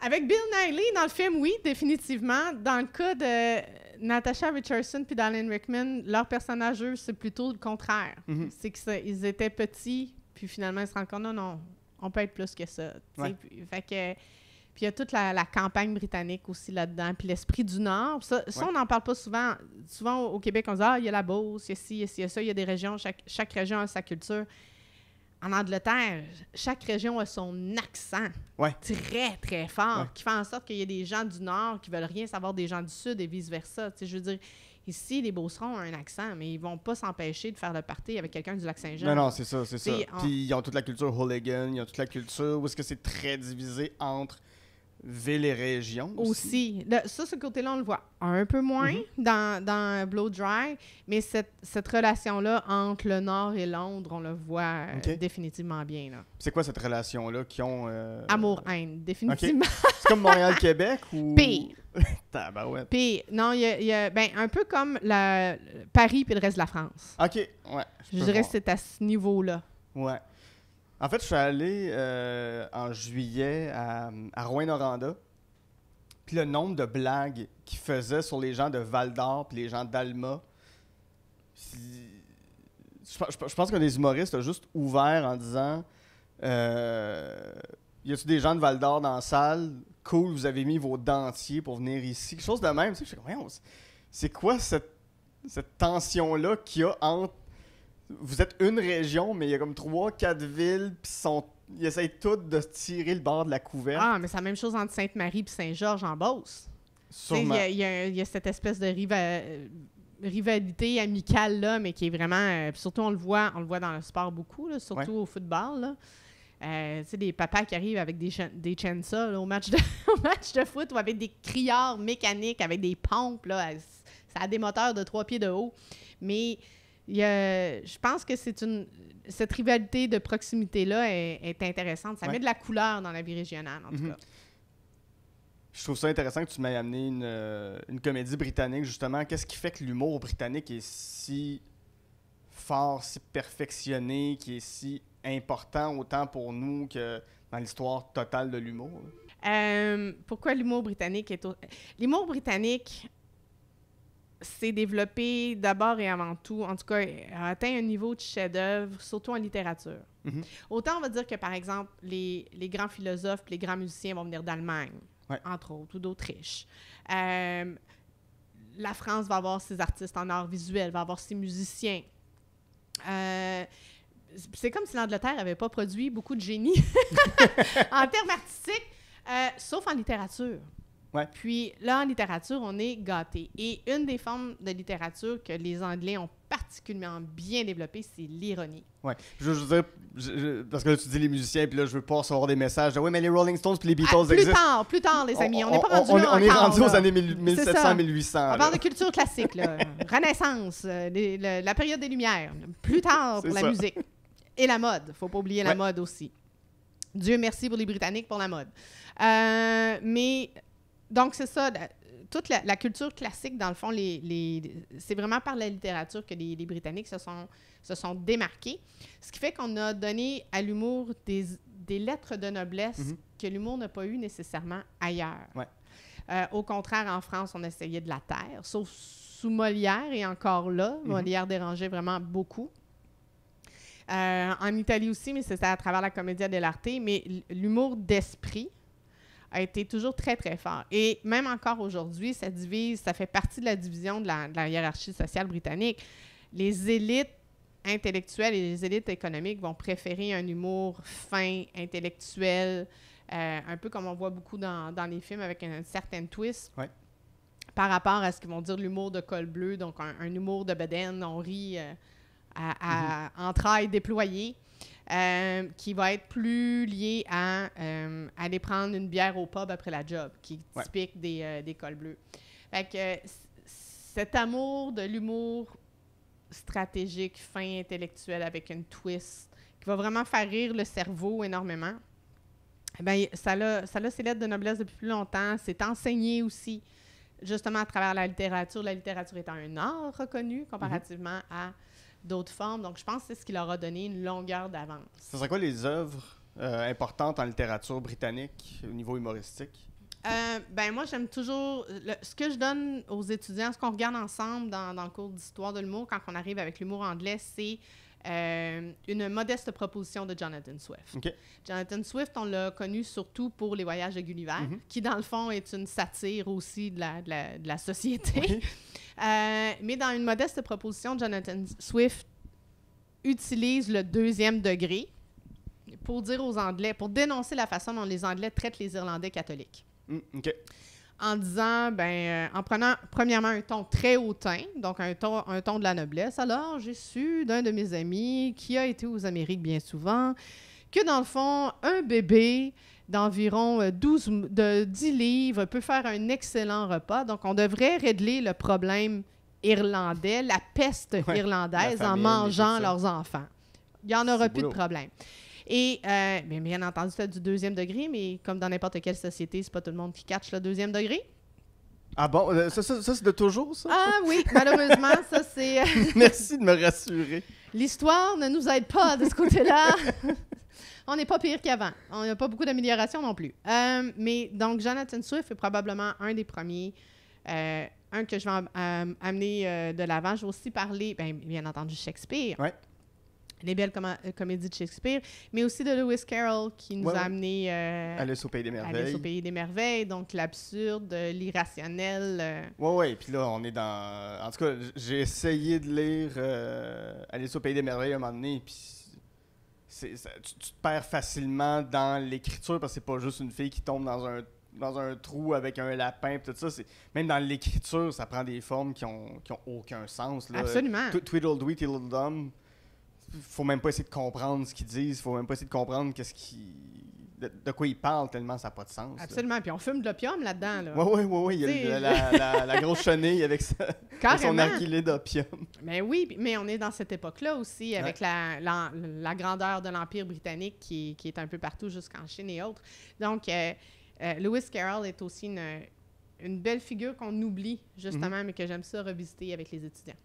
Avec Bill Nighy dans le film, oui, définitivement. Dans le cas de Natasha Richardson puis d'Alan Rickman, leur personnage, c'est plutôt le contraire. Mm-hmm. C'est que C'est qu'ils étaient petits puis finalement, ils se rendent compte, non, non, on peut être plus que ça. Puis, il y a toute la, campagne britannique aussi là-dedans, puis l'esprit du Nord. Ça, on n'en parle pas souvent. Souvent, au Québec, on dit « Ah, il y a la Beauce, il y a ci, il y a ça, il y a des régions, chaque, région a sa culture. » En Angleterre, chaque région a son accent très, très fort, qui fait en sorte qu'il y a des gens du Nord qui veulent rien savoir des gens du Sud et vice-versa. Je veux dire, Ici, les Beaucerons ont un accent, mais ils vont pas s'empêcher de faire le party avec quelqu'un du Lac-Saint-Jean. Non, non, c'est ça, c'est ça. Puis ils ont toute la culture hooligan, ils ont toute la culture où est-ce que c'est très divisé entre villes et régions. Aussi. aussi. ça, ce côté-là, on le voit un peu moins mm-hmm. dans, dans, Blow Dry, mais cette, cette relation-là entre le Nord et Londres, on le voit euh, définitivement bien. C'est quoi cette relation-là qui ont. Euh, Amour-haine, définitivement. C'est comme Montréal-Québec ou. Pire. Tabarouette. non, il y a, ben, un peu comme la, Paris puis le reste de la France. OK, ouais. Je, dirais que c'est à ce niveau-là. Ouais. En fait, je suis allé euh, en juillet à, à Rouen-Noranda. Puis le nombre de blagues qu'ils faisaient sur les gens de Val-d'Or puis les gens d'Alma. Je, je, pense que des humoristes ont juste ouvert en disant... Euh, y a-tu des gens de Val d'Or dans la salle? Cool, vous avez mis vos dentiers pour venir ici. Quelque chose de même. Tu sais, c'est quoi cette, tension-là qu'il y a entre. Vous êtes une région, mais il y a comme trois, quatre villes, puis sont ils essayent toutes de tirer le bord de la couverture. Ah, mais c'est la même chose entre Sainte-Marie et Saint-Georges en Beauce. Il y, a cette espèce de euh, rivalité amicale là, mais qui est vraiment. Euh, surtout, on le voit, on le voit dans le sport beaucoup, surtout au football. Là. Euh, des papas qui arrivent avec des, des au, match de, match de foot ou avec des criards mécaniques, avec des pompes. Là, ça a des moteurs de trois pieds de haut. Mais je pense que c'est une cette rivalité de proximité-là est, intéressante. Ça met de la couleur dans la vie régionale, en tout mm-hmm. cas. Je trouve ça intéressant que tu m'aies amené une, euh, une, comédie britannique, justement. Qu'est-ce qui fait que l'humour britannique est si fort, si perfectionné, qui est si important autant pour nous que dans l'histoire totale de l'humour? Euh, pourquoi l'humour britannique est... L'humour britannique s'est développé d'abord et avant tout, en tout cas, a atteint un niveau de chef-d'œuvre, surtout en littérature. Mm-hmm. Autant on va dire que, par exemple, les, les grands philosophes les grands musiciens vont venir d'Allemagne, entre autres, ou d'Autriche. Euh, la France va avoir ses artistes en art visuel, va avoir ses musiciens. Euh, c'est comme si l'Angleterre n'avait pas produit beaucoup de génie en termes artistiques, euh, sauf en littérature. Ouais. Puis là, en littérature, on est gâté. Et une des formes de littérature que les Anglais ont particulièrement bien développée, c'est l'ironie. Oui. Je, veux dire, parce que là, tu dis les musiciens, puis là, je veux pas recevoir des messages de Oui, mais les Rolling Stones puis les ah, Beatles plus existent. Plus tard, plus tard, les amis. On n'est pas rendu on, On est rendu aux années 1700-1800. On parle de culture classique, là. Renaissance, euh, la période des Lumières. Plus tard pour la musique. Et la mode. Faut pas oublier la mode aussi. Dieu merci pour les Britanniques pour la mode. Euh, mais donc, c'est ça. toute la, culture classique, dans le fond, les, c'est vraiment par la littérature que les, Britanniques se sont, se sont démarqués. Ce qui fait qu'on a donné à l'humour des, lettres de noblesse mm-hmm. que l'humour n'a pas eu nécessairement ailleurs. Euh, au contraire, en France, on essayait de la terre, sauf sous Molière, et encore là, mm-hmm. Molière dérangeait vraiment beaucoup. Euh, en Italie aussi, mais c'était à travers la Comédia dell'arte. Mais l'humour d'esprit a été toujours très, très fort. Et même encore aujourd'hui, ça divise, ça fait partie de la division de la, hiérarchie sociale britannique. Les élites intellectuelles et les élites économiques vont préférer un humour fin, intellectuel, euh, un peu comme on voit beaucoup dans, les films avec un certain twist. Par rapport à ce qu'ils vont dire l'humour de col bleu, donc un, humour de bedaine, on rit euh, à, mm-hmm. entrailles déployées, euh, qui va être plus lié à euh, aller prendre une bière au pub après la job, qui est typique des, euh, des, cols bleus. Fait cet amour de l'humour stratégique, fin intellectuel, avec une twist, qui va vraiment faire rire le cerveau énormément, eh ça ça a ses lettres de noblesse depuis plus longtemps. C'est enseigné aussi, justement, à travers la littérature. La littérature étant un art reconnu comparativement mm-hmm. à d'autres formes. Donc, je pense que c'est ce qui leur a donné une longueur d'avance. Ce serait quoi les œuvres euh, importantes en littérature britannique au niveau humoristique? Euh, ben moi, j'aime toujours. ce que je donne aux étudiants, ce qu'on regarde ensemble dans, dans le cours d'histoire de l'humour, quand on arrive avec l'humour anglais, c'est euh, une modeste proposition de Jonathan Swift. Jonathan Swift, on l'a connu surtout pour Les Voyages de Gulliver, mhm. qui dans le fond est une satire aussi de la, de la, société. Euh, mais dans une modeste proposition, Jonathan Swift utilise le deuxième degré pour dire aux Anglais, pour dénoncer la façon dont les Anglais traitent les Irlandais catholiques. Mm, en disant, ben, euh, en prenant premièrement un ton très hautain, donc un ton, de la noblesse. Alors, j'ai su d'un de mes amis qui a été aux Amériques bien souvent que dans le fond, un bébé d'environ 12 euh, de 10 livres peut faire un excellent repas. Donc, on devrait régler le problème irlandais, la peste irlandaise, en mangeant leurs enfants. Il n'y en aura plus de problème. Et euh, bien, entendu, c'est du deuxième degré, mais comme dans n'importe quelle société, c'est pas tout le monde qui catch le deuxième degré. Ah bon? Euh, ça, c'est de toujours, ça? Ah oui, malheureusement, ça, c'est... Euh, Merci de me rassurer. L'histoire ne nous aide pas de ce côté-là. on n'est pas pire qu'avant. On n'a pas beaucoup d'amélioration non plus. mais donc, Jonathan Swift est probablement un des premiers. un que je vais amener de l'avant. Je vais aussi parler, bien, bien entendu, Shakespeare. Ouais les belles euh, comédies de Shakespeare, mais aussi de Lewis Carroll qui nous a amené À euh, Alice au pays des merveilles. Alice au pays des merveilles, donc l'absurde, euh, l'irrationnel. Ouais ouais, puis là on est dans en tout cas, j'ai essayé de lire euh, Alice au pays des merveilles un moment donné puis tu, te perds facilement dans l'écriture parce que c'est pas juste une fille qui tombe dans un dans un trou avec un lapin tout ça même dans l'écriture ça prend des formes qui ont, qui ont aucun sens là. absolument Tw Tweedledee Tweedledum faut même pas essayer de comprendre ce qu'ils disent, faut même pas essayer de comprendre qui de, quoi ils parlent tellement ça n'a pas de sens. Absolument. Puis on fume de l'opium là-dedans. Oui, oui, oui. oui. Il y a la, grosse chenille avec, son narguilé d'opium. Mais oui, mais on est dans cette époque-là aussi, avec la, la, grandeur de l'Empire britannique qui, est un peu partout jusqu'en Chine et autres. Donc, euh, euh, Lewis Carroll est aussi une, belle figure qu'on oublie, mhm. justement, mais que j'aime ça revisiter avec les étudiants.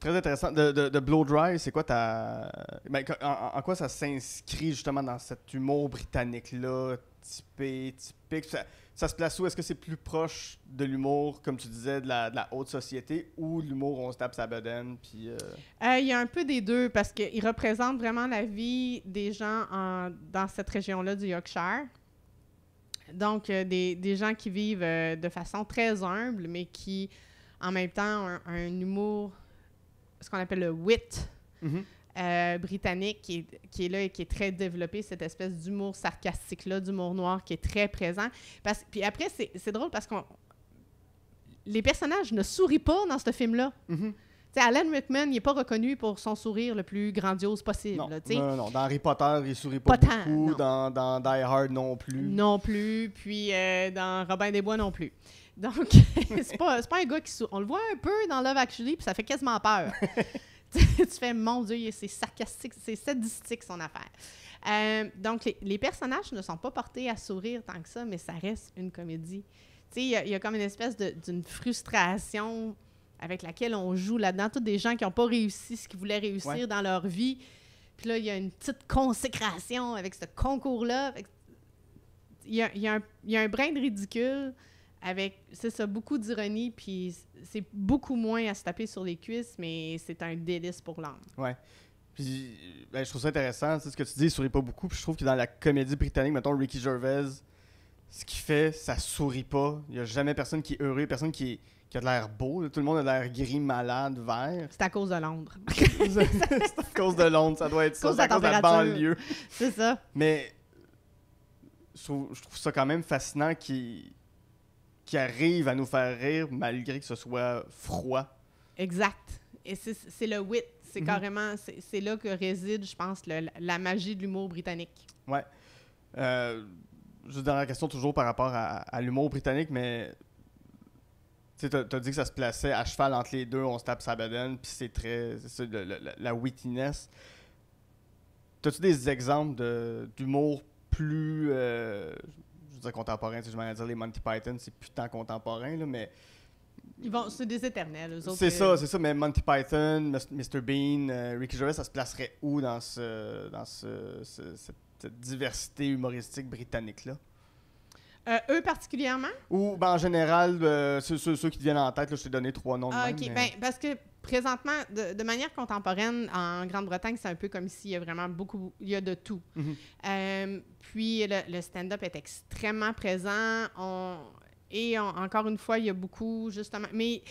Très intéressant. De, de, Blow Dry, c'est quoi ta. Ben, en, quoi ça s'inscrit justement dans cet humour britannique-là, typé, typique ça, se place où Est-ce que c'est plus proche de l'humour, comme tu disais, de la, de la haute société ou l'humour on se tape sa bedaine puis, euh? Euh, Il y a un peu des deux parce qu'il représente vraiment la vie des gens en, dans cette région-là du Yorkshire. Donc, euh, des, des, gens qui vivent de façon très humble, mais qui, en même temps, ont un humour ce qu'on appelle le wit mhm. euh, britannique qui est, là et qui est très développé, cette espèce d'humour sarcastique-là, d'humour noir qui est très présent. Parce, puis après, c'est drôle parce qu'on les personnages ne sourient pas dans ce film-là. Mhm. Alan Rickman, il n'est pas reconnu pour son sourire le plus grandiose possible. Non, non, non. Dans Harry Potter, il sourit pas, beaucoup. dans, dans, Die Hard non plus. Non plus. Puis euh, dans Robin des Bois non plus. Donc, c'est pas, pas un gars qui On le voit un peu dans Love Actually, puis ça fait quasiment peur. tu fais, mon Dieu, c'est sarcastique, c'est sadistique son affaire. Euh, donc, les, personnages ne sont pas portés à sourire tant que ça, mais ça reste une comédie. Tu sais, il y, a comme une espèce d'une frustration avec laquelle on joue là-dedans. Toutes des gens qui n'ont pas réussi ce qu'ils voulaient réussir dans leur vie. Puis là, il y a une petite consécration avec ce concours-là. Il y a, y a un brin de ridicule avec, c'est ça, beaucoup d'ironie, puis c'est beaucoup moins à se taper sur les cuisses, mais c'est un délice pour l'âme. Ouais. Puis, euh, ben, je trouve ça intéressant, c'est ce que tu dis, il sourit pas beaucoup, puis je trouve que dans la comédie britannique, mettons, Ricky Gervais, ce qu'il fait, ça sourit pas. Il y a jamais personne qui est heureux, personne qui, a de l'air beau. Tout le monde a l'air gris, malade, vert. C'est à cause de Londres. c'est à cause de Londres, ça doit être ça. C'est à cause de la banlieue. C'est ça. Mais je trouve, je trouve, ça quand même fascinant qu'il qui arrive à nous faire rire malgré que ce soit froid. Exact. Et c'est le wit. C'est mhm. carrément, c'est là que réside, je pense, la magie de l'humour britannique. Ouais. Euh, juste dernière la question, toujours par rapport à, l'humour britannique, mais tu as, dit que ça se plaçait à cheval entre les deux, on se tape Sabadon puis c'est très. C'est la, la wittiness. as tu des exemples d'humour plus. Euh, dire contemporain, je vais dire les Monty Python, c'est putain contemporain, là, mais. Ils c'est des éternels, eux autres. C'est ça, euh. c'est ça, mais Monty Python, Mr. Bean, euh, Ricky Gervais, ça se placerait où dans, ce, dans ce, cette diversité humoristique britannique-là? Euh, eux particulièrement? Ou ben, en général, ceux, qui te viennent en tête, là, je t'ai donné trois noms. Ah, de même, ok, mais... Ben, parce que présentement, de, manière contemporaine, en Grande-Bretagne, c'est un peu comme s'il y a vraiment beaucoup, il y a de tout. Mhm. Euh, puis le, stand-up est extrêmement présent. et encore une fois, il y a beaucoup, justement. Mais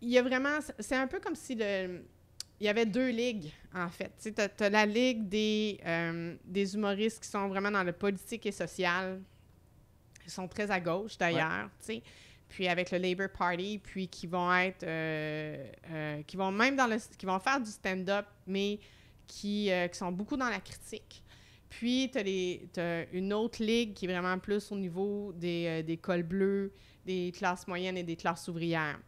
il y a vraiment, c'est un peu comme si il y avait deux ligues, en fait. Tu as, la ligue des, euh, des humoristes qui sont vraiment dans le politique et social. Ils sont très à gauche, d'ailleurs. sais puis avec le Labour Party, puis qui vont être, euh, euh, qui vont même dans le, qui vont faire du stand-up, mais qui, euh, qui, sont beaucoup dans la critique. Puis tu as, une autre ligue qui est vraiment plus au niveau des, des cols bleus, des classes moyennes et des classes ouvrières.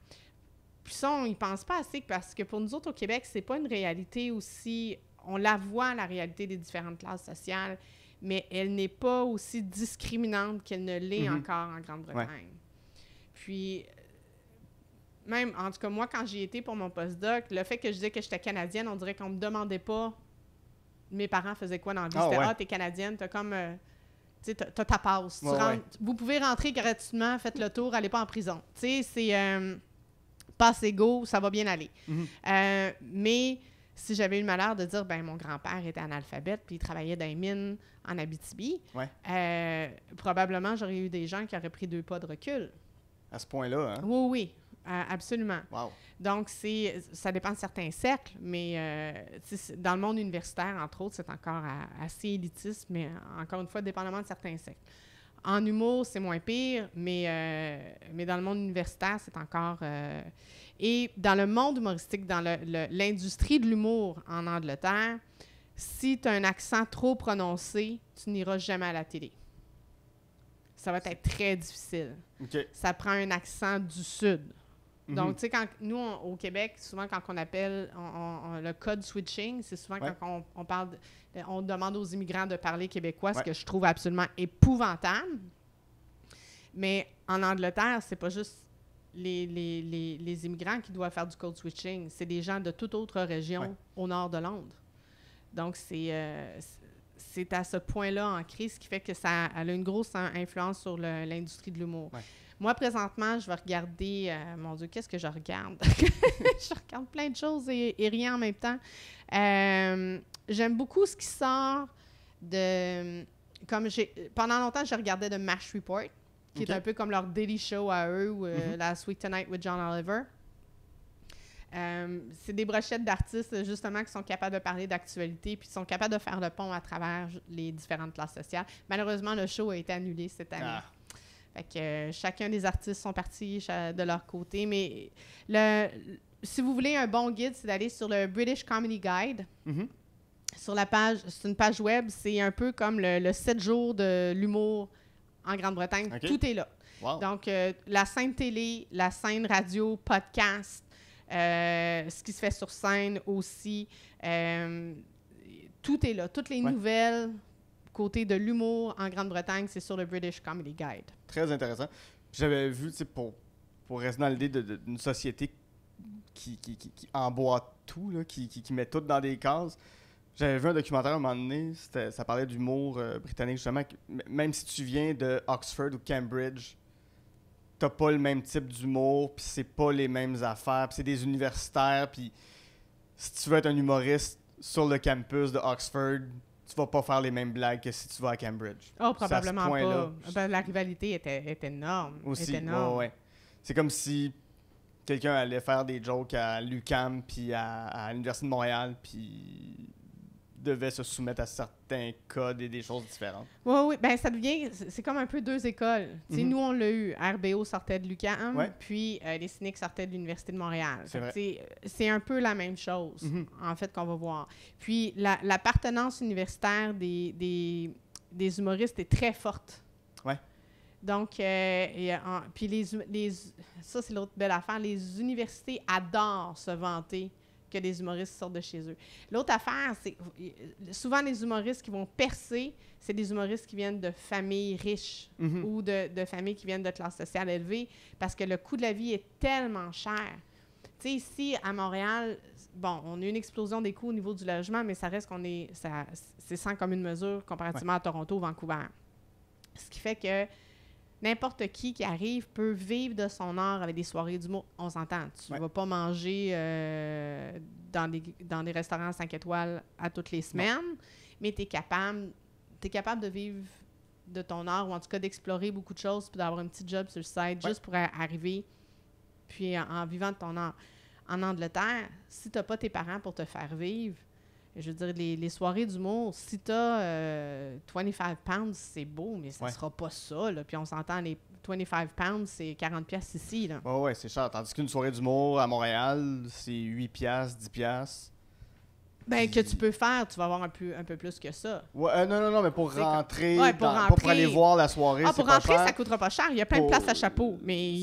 Puis ça, on n'y pense pas assez parce que pour nous autres au Québec, c'est pas une réalité aussi. On la voit, la réalité des différentes classes sociales, mais elle n'est pas aussi discriminante qu'elle ne l'est mm-hmm. encore en Grande-Bretagne. Puis, euh, même, en tout cas, moi, quand j'y étais pour mon postdoc, le fait que je disais que j'étais canadienne, on dirait qu'on me demandait pas mes parents faisaient quoi dans le vie. Ah C'était, ah, t'es canadienne, t'as comme. Euh, tu t'as, ta passe. tu Vous pouvez rentrer gratuitement, faites le tour, allez pas en prison. Tu sais, c'est. Euh, pas passe go, ça va bien aller. Mhm. mais si j'avais eu le malheur de dire, ben mon grand-père était analphabète puis il travaillait dans les mines en Abitibi, probablement j'aurais eu des gens qui auraient pris deux pas de recul. À ce point-là, hein? Oui, oui. absolument. Donc, ça dépend de certains cercles, mais euh, dans le monde universitaire, entre autres, c'est encore assez élitiste, mais encore une fois, dépendamment de certains cercles. En humour, c'est moins pire, mais, euh, mais dans le monde universitaire, c'est encore... Euh, et dans le monde humoristique, dans l'industrie de l'humour en Angleterre, si tu as un accent trop prononcé, tu n'iras jamais à la télé. Ça va être très difficile. Ça prend un accent du Sud. Mhm. Donc, tu sais, quand nous, au Québec, souvent, quand on appelle le code switching, c'est souvent quand on, parle, euh, on demande aux immigrants de parler québécois, ce que je trouve absolument épouvantable. Mais en Angleterre, c'est pas juste les, immigrants qui doivent faire du code switching, c'est des gens de toute autre région au nord de Londres. Donc, c'est. Euh, c'est à ce point-là en crise, qui fait que ça a une grosse influence sur l'industrie de l'humour. Moi, présentement, je vais regarder. Euh, mon Dieu, qu'est-ce que je regarde? je regarde plein de choses et, rien en même temps. Euh, j'aime beaucoup ce qui sort de. Comme Pendant longtemps, je regardais The Mash Report, qui est un peu comme leur daily show à eux, ou Week euh, mm-hmm. la Sweet Tonight with John Oliver. Euh, c'est des brochettes d'artistes, justement, qui sont capables de parler d'actualité, puis qui sont capables de faire le pont à travers les différentes classes sociales. Malheureusement, le show a été annulé cette année. Ah. Euh, chacun des artistes sont partis de leur côté. Mais le, si vous voulez un bon guide, c'est d'aller sur le British Comedy Guide. Mm-hmm. Sur la page, c'est une page web, c'est un peu comme le, 7 jours de l'humour en Grande-Bretagne. Tout est là. Donc, euh, la scène télé, la scène radio, podcast, euh, ce qui se fait sur scène aussi. Euh, tout est là. Toutes les nouvelles, côté de l'humour en Grande-Bretagne, c'est sur le British Comedy Guide. Très intéressant. J'avais vu, pour, pour rester dans l'idée d'une société qui, qui, emboîte tout, qui, met tout dans des cases. J'avais vu un documentaire à un moment donné, ça parlait d'humour euh, britannique justement. même si tu viens de Oxford ou Cambridge, t'as pas le même type d'humour, puis c'est pas les mêmes affaires, puis c'est des universitaires, puis si tu veux être un humoriste sur le campus de Oxford, tu vas pas faire les mêmes blagues que si tu vas à Cambridge. Oh, probablement pas. Ben, la rivalité était, est énorme. Aussi, C'est comme si quelqu'un allait faire des jokes à l'UCAM, puis à, à l'Université de Montréal, puis devait se soumettre à certains codes et des choses différentes. Oui, oui. Ben, ça devient. C'est comme un peu deux écoles. Tu sais, mhm. Nous, on l'a eu. RBO sortait de l'UQAM, puis euh, les cyniques sortaient de l'Université de Montréal. C'est un peu la même chose, mhm. en fait, qu'on va voir. Puis l'appartenance universitaire des, des, des, humoristes est très forte. Oui. Donc, euh, euh, puis les, ça, c'est l'autre belle affaire. Les universités adorent se vanter que des humoristes sortent de chez eux. L'autre affaire, c'est souvent les humoristes qui vont percer, c'est des humoristes qui viennent de familles riches mhm. ou de, familles qui viennent de classes sociales élevées parce que le coût de la vie est tellement cher. Tu sais, ici, à Montréal, bon, on a une explosion des coûts au niveau du logement, mais ça reste qu'on est, c'est sans commune mesure comparativement à Toronto ou Vancouver. Ce qui fait que n'importe qui qui arrive peut vivre de son art avec des soirées d'humour. On s'entend. Tu ne vas pas manger euh, dans, des, dans des restaurants 5 étoiles à toutes les semaines, mais tu es capable, capable de vivre de ton art ou en tout cas d'explorer beaucoup de choses puis d'avoir un petit job sur le site juste pour arriver puis en, en, vivant de ton art. En Angleterre, si tu n'as pas tes parents pour te faire vivre, je veux dire, les, les soirées d'humour, si tu as 25 pounds, c'est beau, mais ça ne sera pas ça. Puis on s'entend, les 25 pounds, c'est 40 pièces ici. Là. ouais, c'est cher. Tandis qu'une soirée d'humour à Montréal, c'est 8 pièces, 10 pièces. Ben, que tu peux faire, tu vas avoir un peu, un peu plus que ça. Ouais, euh, non, non, non, mais pour rentrer, pour, pour aller voir la soirée, ah, pour rentrer, ça ne ça coûtera pas cher. Il y a plein de places à chapeau, mais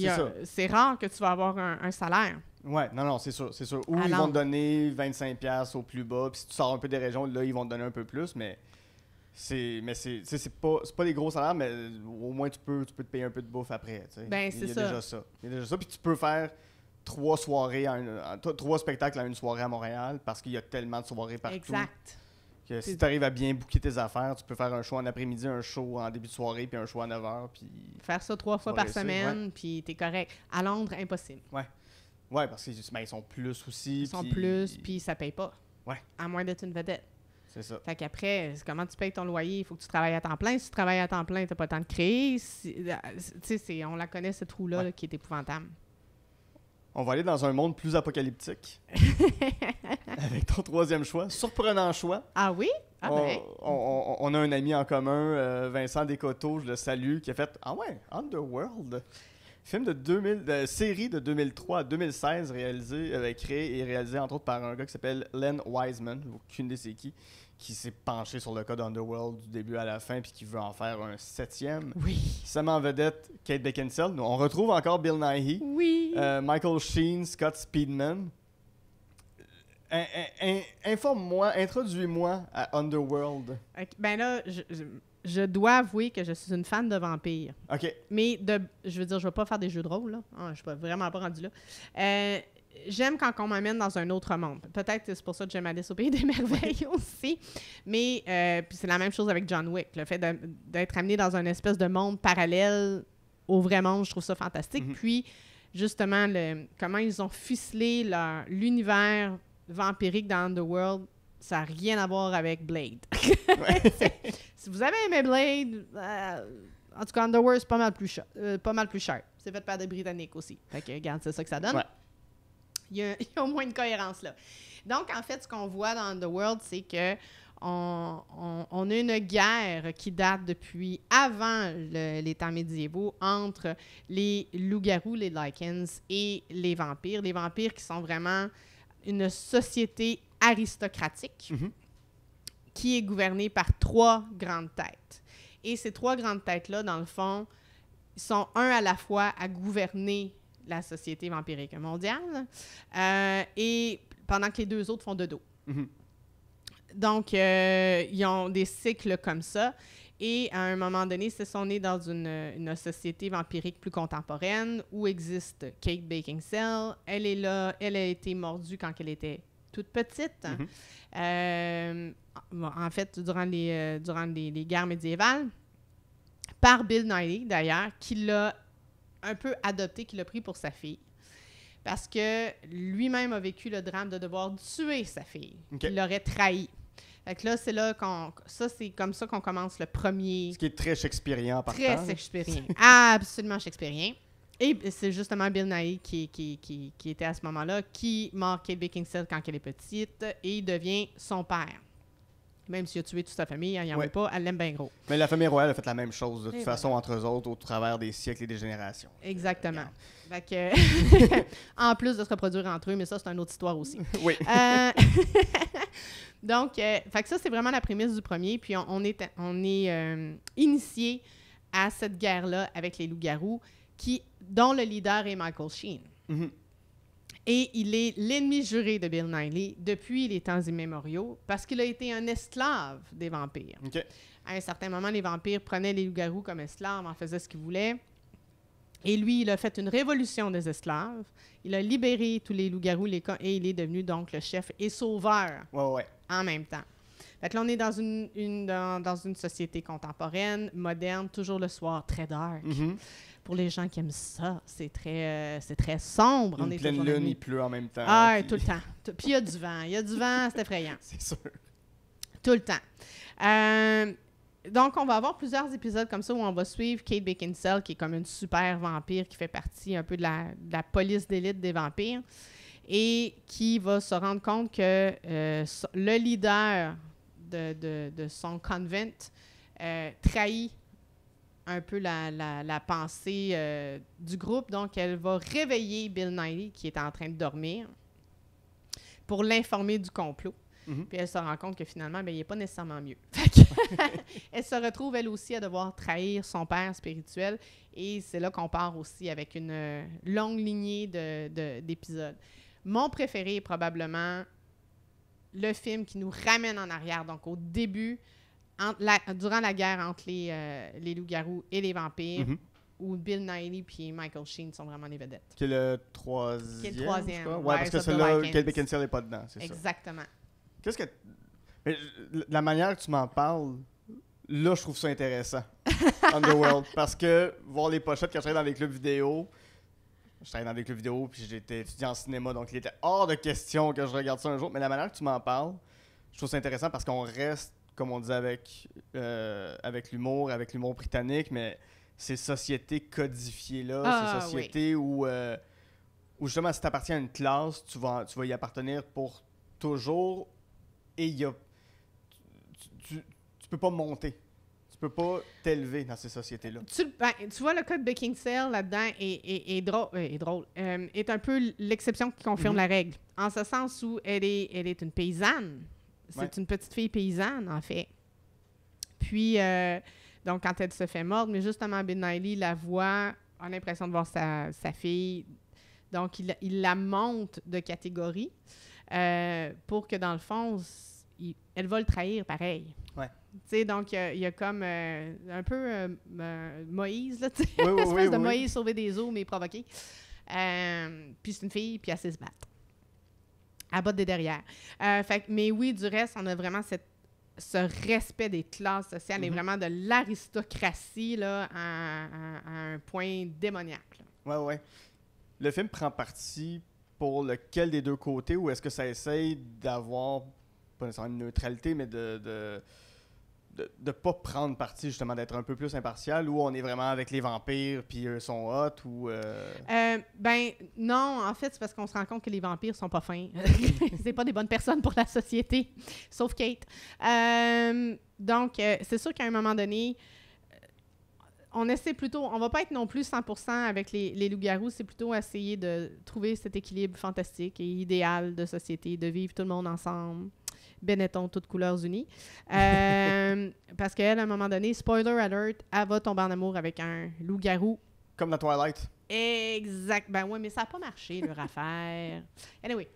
c'est, rare que tu vas avoir un salaire. Ouais, non, non, c'est sûr, c'est sûr. Ou ah, ils vont te donner 25$ au plus bas, puis si tu sors un peu des régions, là, ils vont te donner un peu plus, mais c'est mais c'est c'est pas c'est pas des gros salaires mais au moins tu peux tu peux te payer un peu de bouffe après tu sais. Ben, il y a déjà ça il y a déjà ça puis tu peux faire trois soirées trois spectacles à une soirée à Montréal parce qu'il y a tellement de soirées partout exact que si tu arrives à bien bouquer tes affaires tu peux faire un show en après-midi un show en début de soirée puis un show à 9h puis faire ça trois fois par semaine puis t'es correct à Londres impossible ouais oui, parce qu'ils ben, ils sont plus aussi. Ils sont plus, puis ça paye pas. Ouais. À moins d'être une vedette. C'est ça. Fait qu'après, comment tu payes ton loyer? Il faut que tu travailles à temps plein. Si tu travailles à temps plein, t'as pas le temps de créer. Euh, sais on la connaît, ce trou-là, qui est épouvantable. On va aller dans un monde plus apocalyptique. avec ton troisième choix. Surprenant choix. Ah oui? Ah ben. on, a un ami en commun, euh, Vincent Descoteaux, je le salue, qui a fait Ah ouais, Underworld. Film de 2000, série de 2003 à 2016, réalisé, euh, créé et réalisé entre autres par un gars qui s'appelle Len Wiseman, aucune des c'est qui, qui s'est penché sur le cas d'Underworld du début à la fin puis qui veut en faire un septième. Oui. Seulement en vedette, Kate Beckinsale. On retrouve encore Bill Nighy. Oui. Euh, Michael Sheen, Scott Speedman. Euh, informe-moi, introduis-moi à Underworld. ben là, je je dois avouer que je suis une fan de vampires. OK. Mais de, je veux dire, je ne vais pas faire des jeux de rôle, là. Ah, je ne suis vraiment pas rendu là. Euh, j'aime quand on m'amène dans un autre monde. Peut-être que c'est pour ça que j'aime Alice au Pays des Merveilles aussi. Mais euh, puis c'est la même chose avec John Wick. Le fait d'être amené dans une espèce de monde parallèle au vrai monde, je trouve ça fantastique. Mm-hmm. Puis, justement, le, comment ils ont ficelé l'univers vampirique dans Underworld, ça n'a rien à voir avec Blade. Si vous avez aimé Blade, euh, en tout cas, Underworld, c'est pas mal plus, cher, euh, pas mal plus cher. C'est fait par des Britanniques aussi. Fait que, regarde, c'est ça que ça donne. Il, y a, au moins une cohérence là. Donc, en fait, ce qu'on voit dans Underworld, c'est que on, a une guerre qui date depuis avant les temps médiévaux entre les loups-garous, les lycans et les vampires. Les vampires qui sont vraiment une société aristocratique. Mm-hmm qui est gouverné par trois grandes têtes. Et ces trois grandes têtes-là, dans le fond, sont un à la fois à gouverner la société vampirique mondiale euh, et pendant que les deux autres font de dos. Mhm. Donc, euh, ils ont des cycles comme ça. Et à un moment donné, se sont nés dans une, société vampirique plus contemporaine où existe Kate Cell. Elle est là, elle a été mordue quand elle était toute petite. Mhm. Euh, en fait, durant les, euh, durant les, les, guerres médiévales, par Bill Nighy, d'ailleurs, qui l'a un peu adopté, qui l'a pris pour sa fille. Parce que lui-même a vécu le drame de devoir tuer sa fille. Il l'aurait trahi. Fait là, c'est là Ça, c'est comme ça qu'on commence le premier. Ce qui est très Shakespearean, par Très Shakespearean. absolument Shakespearean. Et c'est justement Bill Nighy qui, qui, qui, qui, était à ce moment-là, qui marquait Kate quand elle est petite et devient son père. Même s'il a tué toute sa famille, hein, il n'y en pas, elle l'aime bien gros. Mais la famille royale a fait la même chose, de toute façon, entre eux autres, au travers des siècles et des générations. Exactement. en plus de se reproduire entre eux, mais ça, c'est une autre histoire aussi. oui. Euh, donc, euh, fait que ça, c'est vraiment la prémisse du premier. Puis, on, est, on est euh, initié à cette guerre-là avec les loups-garous, qui, dont le leader est Michael Sheen. Mm-hmm. Et il est l'ennemi juré de Bill Nighy depuis les temps immémoriaux parce qu'il a été un esclave des vampires. À un certain moment, les vampires prenaient les loups-garous comme esclaves, en faisaient ce qu'ils voulaient. Et lui, il a fait une révolution des esclaves. Il a libéré tous les loups-garous les et il est devenu donc le chef et sauveur en même temps. là, on est dans une, dans, une société contemporaine, moderne, toujours le soir, très dark. Mm-hmm pour les gens qui aiment ça, c'est très, euh, c'est très sombre. En on pleine lune, il pleut en même temps. Ah, tout le temps. Puis il y a du vent. Il y a du vent, c'est effrayant. c'est sûr. Tout le temps. Euh, donc, on va avoir plusieurs épisodes comme ça où on va suivre Kate Beckinsale, qui est comme une super vampire qui fait partie un peu de la, de la police d'élite des vampires et qui va se rendre compte que euh, le leader de, de, de son convent euh, trahit un peu la, pensée euh, du groupe. Donc, elle va réveiller Bill Nighy, qui est en train de dormir, pour l'informer du complot. Mhm. Puis elle se rend compte que finalement, ben, il n'est pas nécessairement mieux. elle se retrouve, elle aussi, à devoir trahir son père spirituel. Et c'est là qu'on part aussi avec une euh, longue lignée d'épisodes. De, d'épisodes Mon préféré est probablement le film qui nous ramène en arrière, donc au début durant la guerre entre les, euh, loups-garous et les vampires, mhm. où Bill Nighy et Michael Sheen sont vraiment les vedettes. Qui est le troisième. Qui est le troisième. Ouais, parce que celle là Kate Beckinsale n'est pas dedans, c'est ça. Exactement. Qu'est-ce que. La manière que tu m'en parles, là, je trouve ça intéressant. Underworld. Parce que voir les pochettes quand je dans les clubs vidéo, je travaillais dans les clubs vidéo, puis j'étais étudiant en cinéma, donc il était hors de question que je regarde ça un jour. Mais la manière que tu m'en parles, je trouve ça intéressant parce qu'on reste comme on disait avec, euh, avec l'humour, avec l'humour britannique, mais ces sociétés codifiées-là, ces ah, sociétés euh, où, justement, si tu appartiens à une classe, tu vas, tu vas y appartenir pour toujours et il y a. Tu, tu, peux pas monter tu peux pas t'élever dans ces sociétés-là. Tu, ben, vois, le code de Baking là-dedans est, est, drôle, est, drôle euh, est un peu l'exception qui confirme mhm. la règle. En ce sens où elle est, elle est une paysanne. C'est une petite fille paysanne, en fait. Puis, euh, donc, quand elle se fait mordre, mais justement, Ben la voit, a l'impression de voir sa, fille. Donc, il, la monte de catégorie euh, pour que, dans le fond, elle va le trahir pareil. Ouais. sais, donc, il y, a comme euh, un peu Moïse, là, espèce de Moïse sauver des eaux, mais provoqué. puis c'est une fille, puis elle sait se battre à botte des derrière. Euh, fait, mais oui, du reste, on a vraiment cette, ce respect des classes sociales et mm-hmm. vraiment de l'aristocratie là, à, un point démoniaque. Oui, Ouais, ouais. Le film prend parti pour lequel des deux côtés ou est-ce que ça essaye d'avoir, pas nécessairement une neutralité, mais de de ne pas prendre parti, justement, d'être un peu plus impartial, ou on est vraiment avec les vampires, puis eux sont hot, ou... Euh? Euh, ben, non, en fait, c'est parce qu'on se rend compte que les vampires sont pas fins. c'est pas des bonnes personnes pour la société, sauf Kate. Euh, donc, c'est sûr qu'à un moment donné, on essaie plutôt, on va pas être non plus 100% avec les, les loups-garous, c'est plutôt essayer de trouver cet équilibre fantastique et idéal de société, de vivre tout le monde ensemble, Benetton, toutes couleurs unies. Euh, parce qu'elle, à un moment donné, spoiler alert, elle va tomber en amour avec un loup-garou. Comme dans Twilight. Exact. Ben oui, mais ça n'a pas marché, leur affaire. Anyway.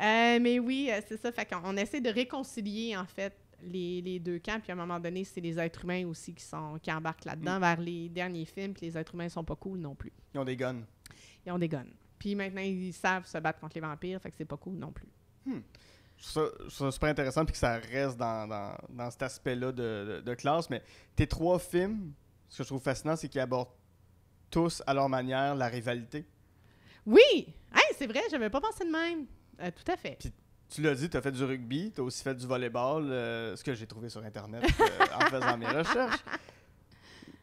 Euh, mais oui, euh, c'est ça. Fait qu'on essaie de réconcilier, en fait, les, les, deux camps. Puis à un moment donné, c'est les êtres humains aussi qui, sont, qui embarquent là-dedans mm. vers les derniers films. Puis les êtres humains sont pas cool non plus. Ils ont des guns. Ils ont des guns. Puis maintenant, ils savent se battre contre les vampires. Fait que c'est pas cool non plus. Hmm je ça super intéressant puis que ça reste dans, dans, dans cet aspect-là de, de, classe. Mais tes trois films, ce que je trouve fascinant, c'est qu'ils abordent tous à leur manière la rivalité. Oui! Hey, c'est vrai, j'avais pas pensé de même. Euh, tout à fait. puis tu l'as dit, tu as fait du rugby, tu as aussi fait du volleyball, euh, ce que j'ai trouvé sur Internet euh, en faisant mes recherches.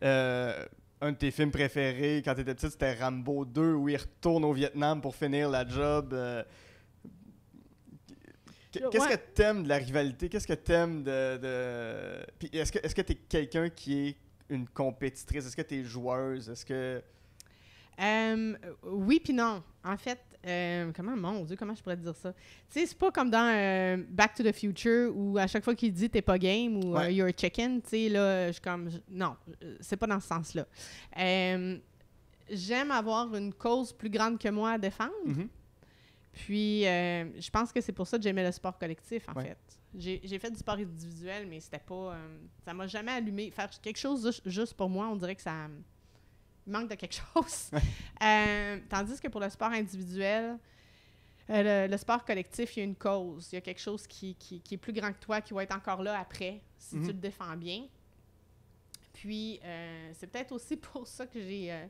un de tes films préférés quand tu étais petite, c'était Rambo 2, où il retourne au Vietnam pour finir la job. Qu'est-ce que t'aimes de la rivalité? Qu'est-ce que t'aimes de... de... Puis est-ce que est t'es quelqu'un qui est une compétitrice? Est-ce que t'es joueuse? Est-ce que... oui puis non. En fait, comment, mon Dieu, comment je pourrais te dire ça? Tu sais, c'est pas comme dans euh, Back to the Future où à chaque fois qu'il dit t'es pas game ou euh, you're a chicken, tu sais, là, je comme. non, c'est pas dans ce sens-là. J'aime avoir une cause plus grande que moi à défendre. Mm-hmm. Puis, euh, je pense que c'est pour ça que j'aimais le sport collectif, en fait. J'ai fait du sport individuel, mais c'était pas. Euh, ça m'a jamais allumé. Faire quelque chose juste pour moi, on dirait que ça manque de quelque chose. Euh, tandis que pour le sport individuel, le, sport collectif, il y a une cause. Il y a quelque chose qui, est plus grand que toi, qui va être encore là après, si tu mhm. le défends bien. Puis, c'est peut-être aussi pour ça que j'ai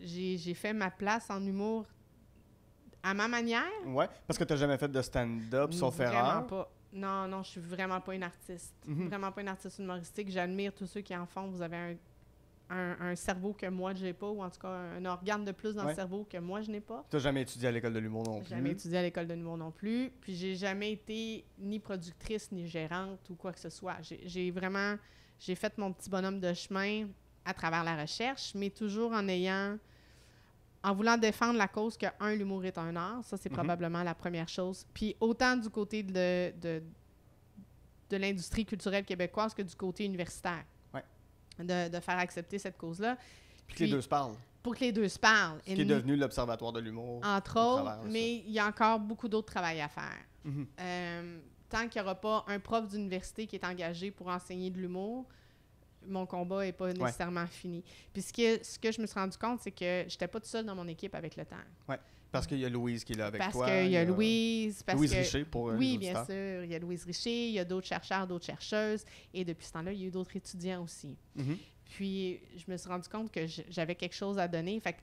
j'ai fait ma place en humour à ma manière? Oui, parce que tu n'as jamais fait de stand-up, sauf erreur. Non, non, je suis vraiment pas une artiste. Mhm. Vraiment pas une artiste humoristique. J'admire tous ceux qui en font. Vous avez un, cerveau que moi, je n'ai pas, ou en tout cas, un organe de plus dans le cerveau que moi, je n'ai pas. Tu n'as jamais étudié à l'école de l'humour non plus. jamais étudié à l'école de l'humour non plus. Puis, j'ai jamais été ni productrice, ni gérante, ou quoi que ce soit. J'ai vraiment... J'ai fait mon petit bonhomme de chemin à travers la recherche, mais toujours en ayant en voulant défendre la cause que, un, l'humour est un art, ça, c'est mhm. probablement la première chose. Puis autant du côté de, de, l'industrie culturelle québécoise que du côté universitaire. De, faire accepter cette cause-là. Puis, que les deux se parlent. Pour que les deux se parlent. Ce qui est devenu l'Observatoire de l'humour. Entre autres, mais il y a encore beaucoup d'autres travail à faire. Mhm. Euh, tant qu'il n'y aura pas un prof d'université qui est engagé pour enseigner de l'humour, mon combat n'est pas nécessairement fini. Puis ce que, ce que je me suis rendu compte, c'est que je n'étais pas tout seul dans mon équipe avec le temps. Oui, Parce qu'il y a Louise qui est là avec toi. Parce qu'il y a Louise. Louise que, Richer pour euh, Oui, bien sûr. Il y a Louise Richer, il y a d'autres chercheurs, d'autres chercheuses. Et depuis ce temps-là, il y a eu d'autres étudiants aussi. Mm-hmm. Puis je me suis rendu compte que j'avais quelque chose à donner. Fait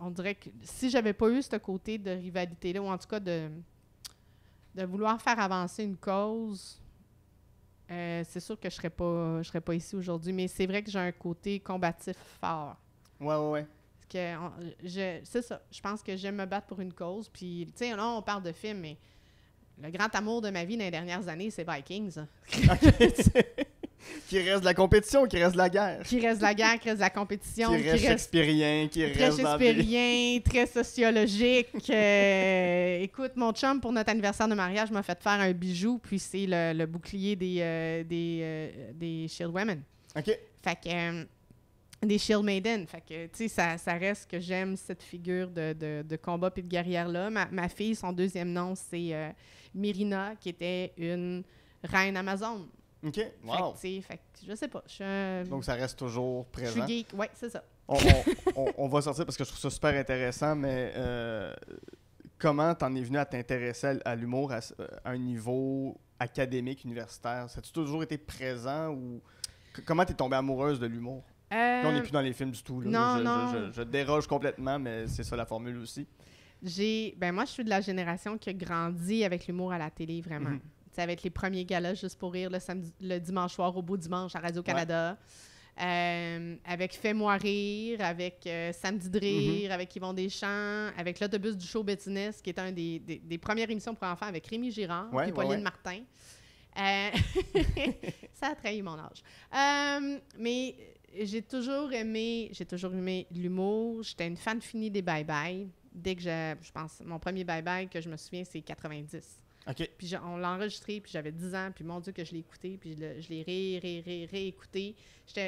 on dirait que si j'avais pas eu ce côté de rivalité-là, ou en tout cas de, de vouloir faire avancer une cause euh, c'est sûr que je serais je serais pas ici aujourd'hui, mais c'est vrai que j'ai un côté combatif fort. Ouais, ouais, ouais. je, c'est ça. Je pense que j'aime me battre pour une cause. Puis, tu sais, là, on parle de films, mais le grand amour de ma vie dans les dernières années, c'est Vikings. Hein. qui reste de la compétition, qui reste de la guerre. Qui reste de la guerre, qui reste de la compétition. qui reste qui reste. Très shakespearien, très sociologique. Euh, écoute, mon chum, pour notre anniversaire de mariage, m'a fait faire un bijou, puis c'est le, bouclier des, euh, des, euh, des Shield Women. OK. Fait que des Shield Maiden. Fait que, tu sais, ça, ça, reste que j'aime cette figure de, de, combat puis de guerrière-là. Ma, fille, son deuxième nom, c'est Myrina, Mirina, qui était une reine amazone. OK. Wow. je sais pas. Donc, ça reste toujours présent. Je suis geek. Oui, c'est ça. On, va sortir parce que je trouve ça super intéressant, mais euh, comment t'en es venu à t'intéresser à, l'humour à, euh, un niveau académique, universitaire? as tu toujours été présent ou comment t'es tombée amoureuse de l'humour? Euh, on n'est plus dans les films du tout. Non, je, non. Je, déroge complètement, mais c'est ça la formule aussi. J'ai, ben moi, je suis de la génération qui a grandi avec l'humour à la télé, vraiment. Mm-hmm ça va être les premiers galas juste pour rire le, le dimanche soir au beau dimanche à Radio-Canada. Euh, avec Fais-moi rire, avec euh, Samedi de rire, mm-hmm. avec Yvon Deschamps, avec l'autobus du show Business, qui est un des, des, premières émissions pour enfants avec Rémi Girard et Pauline Martin. Euh, ça a trahi mon âge. mais j'ai toujours aimé, j'ai toujours aimé l'humour. J'étais une fan finie des Bye Bye. Dès que je, je pense, mon premier Bye Bye que je me souviens, c'est 90. Puis on l'a enregistré, puis j'avais 10 ans, puis mon Dieu que je l'ai écouté, puis je l'ai ré, ré, ré,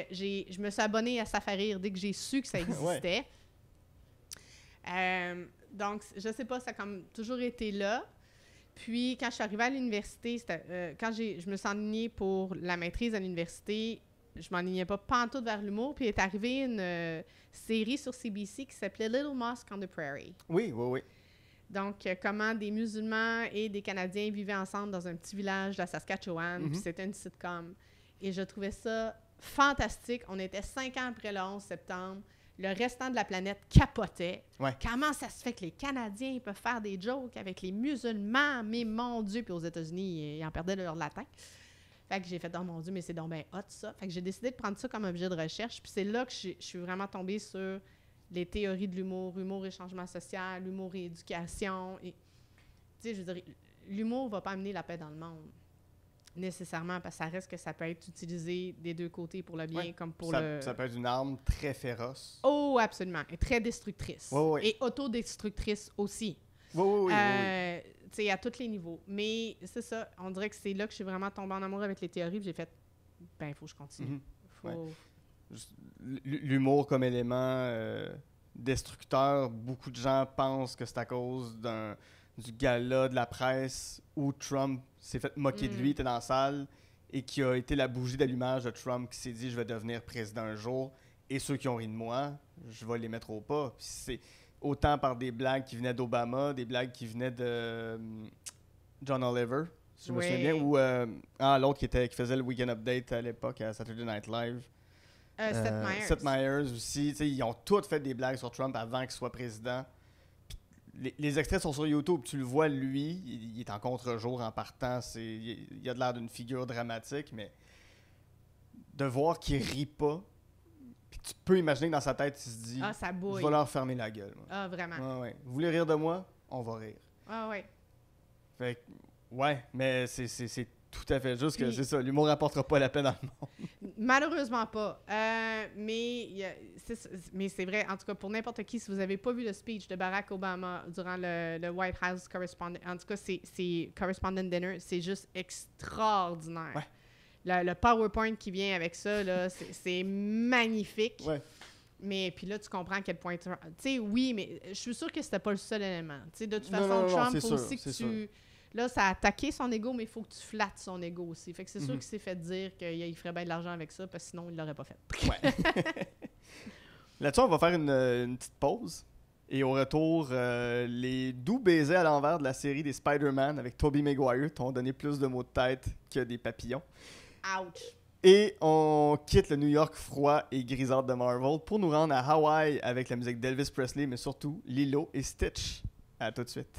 Je me suis abonnée à Safari dès que j'ai su que ça existait. Euh, donc, je sais pas, ça a comme toujours été là. Puis, quand je suis arrivée à l'université, euh, quand je me suis ennuyée pour la maîtrise à l'université, je m'enlignais pas pantoute vers l'humour, puis est arrivée une euh, série sur CBC qui s'appelait Little Mosque on the Prairie. Oui, oui, oui. Donc, euh, comment des musulmans et des Canadiens vivaient ensemble dans un petit village de la Saskatchewan. Puis mhm. c'était une sitcom. Et je trouvais ça fantastique. On était cinq ans après le 11 septembre. Le restant de la planète capotait. Comment ça se fait que les Canadiens peuvent faire des jokes avec les musulmans? Mais mon Dieu! Puis aux États-Unis, ils en perdaient leur latin. Fait que j'ai fait, oh mon Dieu, mais c'est donc bien hot ça. Fait que j'ai décidé de prendre ça comme objet de recherche. Puis c'est là que je suis vraiment tombée sur les théories de l'humour, humour et changement social, humour et éducation. Et, je veux dire, l'humour ne va pas amener la paix dans le monde, nécessairement, parce que ça reste que ça peut être utilisé des deux côtés pour le bien comme pour le. Ça peut être une arme très féroce. Oh, absolument. Et très destructrice. Et autodestructrice aussi. Oui, oui, oui. Euh, sais, à tous les niveaux. Mais c'est ça, on dirait que c'est là que je suis vraiment tombée en amour avec les théories, j'ai fait, ben, il faut que je continue. Il mhm. faut l'humour comme élément euh, destructeur, beaucoup de gens pensent que c'est à cause d'un du gala de la presse où Trump s'est fait moquer de lui, mm. était dans la salle, et qui a été la bougie d'allumage de Trump qui s'est dit je vais devenir président un jour, et ceux qui ont ri de moi, je vais les mettre au pas. c'est autant par des blagues qui venaient d'Obama, des blagues qui venaient de euh, John Oliver, si je me souviens bien, ou euh, ah, l'autre qui, était, qui faisait le Weekend Update à l'époque à Saturday Night Live. Euh, Seth, euh, Myers. aussi. Ils ont tous fait des blagues sur Trump avant qu'il soit président. Les, extraits sont sur YouTube. Tu le vois, lui, il, est en contre-jour en partant. C'est, il, a de l'air d'une figure dramatique, mais de voir qu'il rit pas, tu peux imaginer que dans sa tête, il se dit Ah, ça bouille. Je vais leur fermer la gueule. Ah, vraiment. Vous voulez rire de moi On va rire. Ah, ouais. ouais, mais c'est tout à fait, juste que c'est ça, l'humour n'apportera pas la peine à le monde. Malheureusement pas. Euh, mais c'est vrai, en tout cas, pour n'importe qui, si vous avez pas vu le speech de Barack Obama durant le, White House Correspondent, en tout cas, c'est Correspondent Dinner, c'est juste extraordinaire. Le, PowerPoint qui vient avec ça, là, c'est magnifique. Mais puis là, tu comprends à quel point. Tu sais, oui, mais je suis sûre que c'était pas le seul élément. Tu de toute façon, aussi que tu. Là, ça a attaqué son ego, mais il faut que tu flattes son ego aussi. Fait que c'est sûr mhm. qu'il s'est fait dire qu'il ferait bien de l'argent avec ça, parce que sinon, il l'aurait pas fait. Ouais. Là-dessus, on va faire euh, une, petite pause. Et au retour, euh, les doux baisers à l'envers de la série des Spider-Man avec Tobey Maguire t'ont donné plus de mots de tête que des papillons. Ouch! Et on quitte le New York froid et grisard de Marvel pour nous rendre à Hawaï avec la musique d'Elvis Presley, mais surtout Lilo et Stitch. À tout de suite.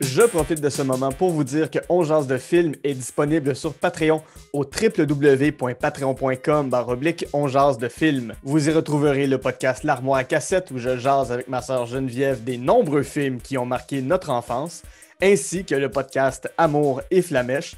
Je profite de ce moment pour vous dire que On Jase de Film est disponible sur Patreon au www.patreon.com dans de Film. Vous y retrouverez le podcast L'Armoire à cassette où je jase avec ma sœur Geneviève des nombreux films qui ont marqué notre enfance, ainsi que le podcast Amour et Flamèche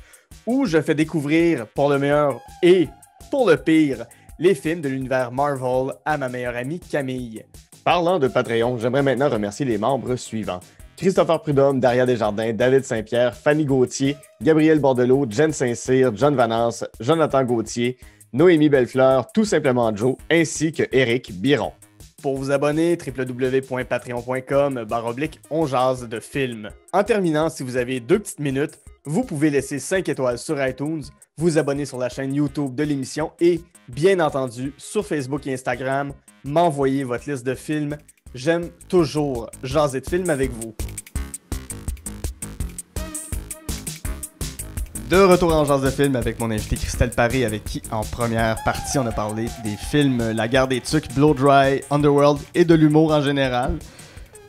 où je fais découvrir, pour le meilleur et pour le pire, les films de l'univers Marvel à ma meilleure amie Camille. Parlant de Patreon, j'aimerais maintenant remercier les membres suivants. Christopher Prudhomme, Daria Desjardins, David Saint-Pierre, Fanny Gauthier, Gabriel Bordelot, Jen Saint-Cyr, John Vanance, Jonathan Gauthier, Noémie Bellefleur, tout simplement Joe, ainsi que Eric Biron. Pour vous abonner, www.patreon.com oblique on jase de films. En terminant, si vous avez deux petites minutes, vous pouvez laisser 5 étoiles sur iTunes, vous abonner sur la chaîne YouTube de l'émission et, bien entendu, sur Facebook et Instagram, m'envoyer votre liste de films J'aime toujours jaser de films avec vous. De retour en genre de film avec mon invité Christelle Paris avec qui en première partie on a parlé des films La guerre des tucs, Blow Dry, Underworld et de l'humour en général.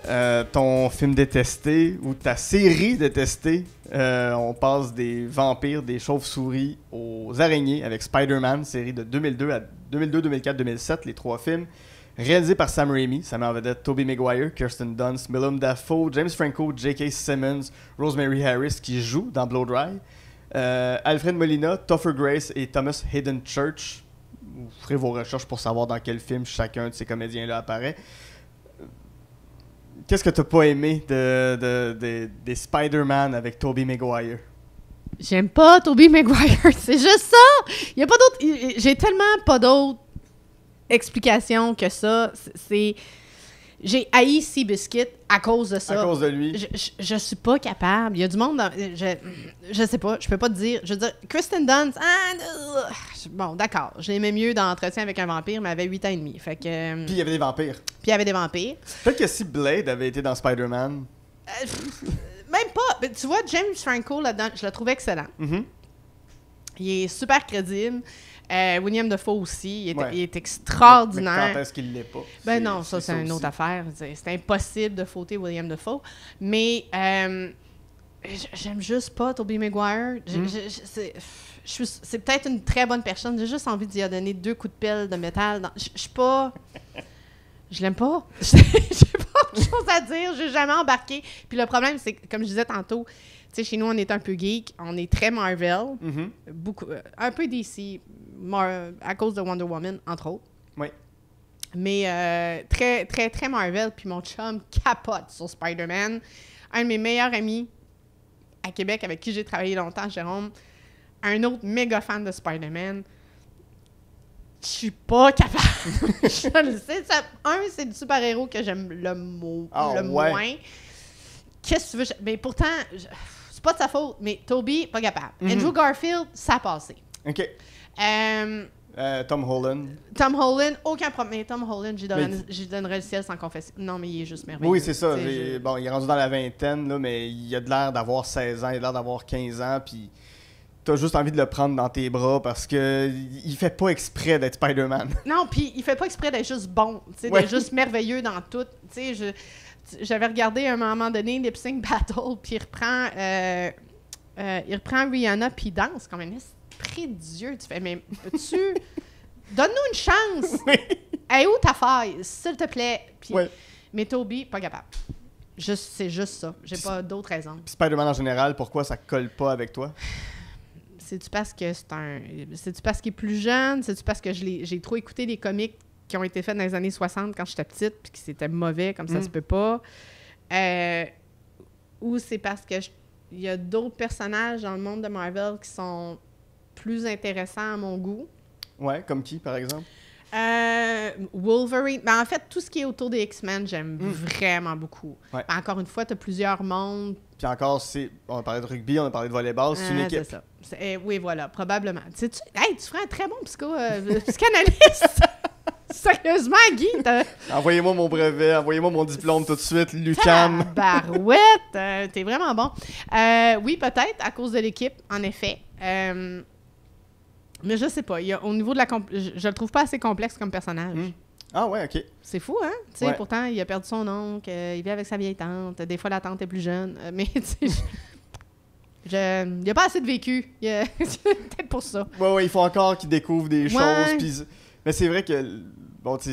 Euh, ton film détesté ou ta série détestée, euh, on passe des vampires, des chauves-souris aux araignées avec Spider-Man, série de 2002 à 2002, 2004, 2007, les trois films. Réalisé par Sam Raimi, ça m'a en vedette Tobey Maguire, Kirsten Dunst, Willem Dafoe, James Franco, J.K. Simmons, Rosemary Harris qui joue dans Blow Dry, euh, Alfred Molina, Topher Grace et Thomas Hayden Church. Vous ferez vos recherches pour savoir dans quel film chacun de ces comédiens-là apparaît. Qu'est-ce que t'as pas aimé de, des Spider-Man avec Toby Maguire? J'aime pas Toby Maguire, c'est juste ça! Il y a pas d'autres. J'ai tellement pas d'autres explication que ça. C'est. J'ai haï Seabiscuit à cause de ça. À cause de lui. Je, je, suis pas capable. Il y a du monde Je, je, sais pas, je peux pas te dire. Je veux dire, Kristen Dunst, ah, bon, d'accord. Je l'aimais mieux dans Entretien avec un vampire, mais elle avait 8 ans et demi. Fait que. Euh, puis il y avait des vampires. Puis il y avait des vampires. Peut-être que si Blade avait été dans Spider-Man. Euh, même pas. Mais ben, tu vois, James Franco là-dedans, je le trouvais excellent. Mm-hmm. Il est super crédible. Euh, William Defoe aussi, il est, extraordinaire. Mais quand est-ce qu'il l'est pas? Ben non, ça, c'est une autre affaire. C'est impossible de fauter William Defoe. Mais euh, j'aime juste pas Toby Maguire. Hmm. C'est peut-être une très bonne personne. J'ai juste envie d'y donner deux coups de pelle de métal. Dans... Je suis pas. Je l'aime pas. J'ai pas autre chose à dire. J'ai jamais embarqué. Puis le problème, c'est comme je disais tantôt, tu sais, chez nous, on est un peu geek, on est très Marvel, mm-hmm. beaucoup, euh, un peu DC, à cause de Wonder Woman, entre autres. Oui. Mais euh, très, très, très Marvel. Puis mon chum capote sur Spider-Man. Un de mes meilleurs amis à Québec avec qui j'ai travaillé longtemps, Jérôme, un autre méga fan de Spider-Man. Je suis pas capable. je le sais. un, c'est le super-héros que j'aime le, ah, le moins. Qu'est-ce que tu veux? mais pourtant, c'est pas de sa faute, mais Toby, pas capable. Mm-hmm. Andrew Garfield, ça a passé. OK. Euh, euh, Tom Holland. Tom Holland, aucun problème. Mais Tom Holland, j'y donnerais le ciel sans confession. Non, mais il est juste merveilleux. Oui, c'est ça. Bon, il est rendu dans la vingtaine, là, mais il a de l'air d'avoir 16 ans, il a l'air d'avoir 15 ans, puis t'as juste envie de le prendre dans tes bras parce que il fait pas exprès d'être Spider-Man. Non, puis il fait pas exprès d'être juste bon, tu sais, d'être juste merveilleux dans tout. Tu sais, j'avais regardé à un moment donné Lip Sync Battle, puis il reprend, euh, il reprend Rihanna, puis il danse comme même. Dieu. Tu fais, mais peux-tu. Donne-nous une chance. Oui. Hey, où ta faille, s'il te plaît. Mais Toby, pas capable. Juste, c'est juste ça. J'ai pas d'autres raisons. Puis Spider-Man en général, pourquoi ça colle pas avec toi? C'est-tu parce que c'est un. cest parce qu'il est plus jeune? C'est-tu parce que j'ai trop écouté les comics qui ont été faits dans les années 60 quand j'étais petite puis que c'était mauvais comme ça mm. se peut pas? Euh, ou c'est parce que il y a d'autres personnages dans le monde de Marvel qui sont plus intéressants à mon goût. Ouais, comme qui, par exemple? Euh, Wolverine. Ben, en fait, tout ce qui est autour des X-Men, j'aime mm. vraiment beaucoup. Ben, encore une fois, tu as plusieurs mondes. Puis encore, c'est... on a parlé de rugby, on a parlé de volleyball, c'est une euh, équipe. Eh oui, voilà, probablement. Tu, Hey, tu ferais un très bon psycho, euh, Sérieusement, Guy, Envoyez-moi mon brevet, envoyez-moi mon diplôme tout de suite, Lucan! Barouette, t'es vraiment bon. oui, peut-être, à cause de l'équipe, en effet. Mais je sais pas. au niveau de la. Je, le trouve pas assez complexe comme personnage. Hmm. Ah ouais, ok. C'est fou, hein? Tu sais Pourtant, il a perdu son oncle, euh, il vit avec sa vieille tante. Des fois, la tante est plus jeune. Euh, mais, tu sais, il a pas assez de vécu. Peut-être pour ça. Ouais, ouais, il faut encore qu'il découvre des choses. Mais c'est vrai que Bon, tu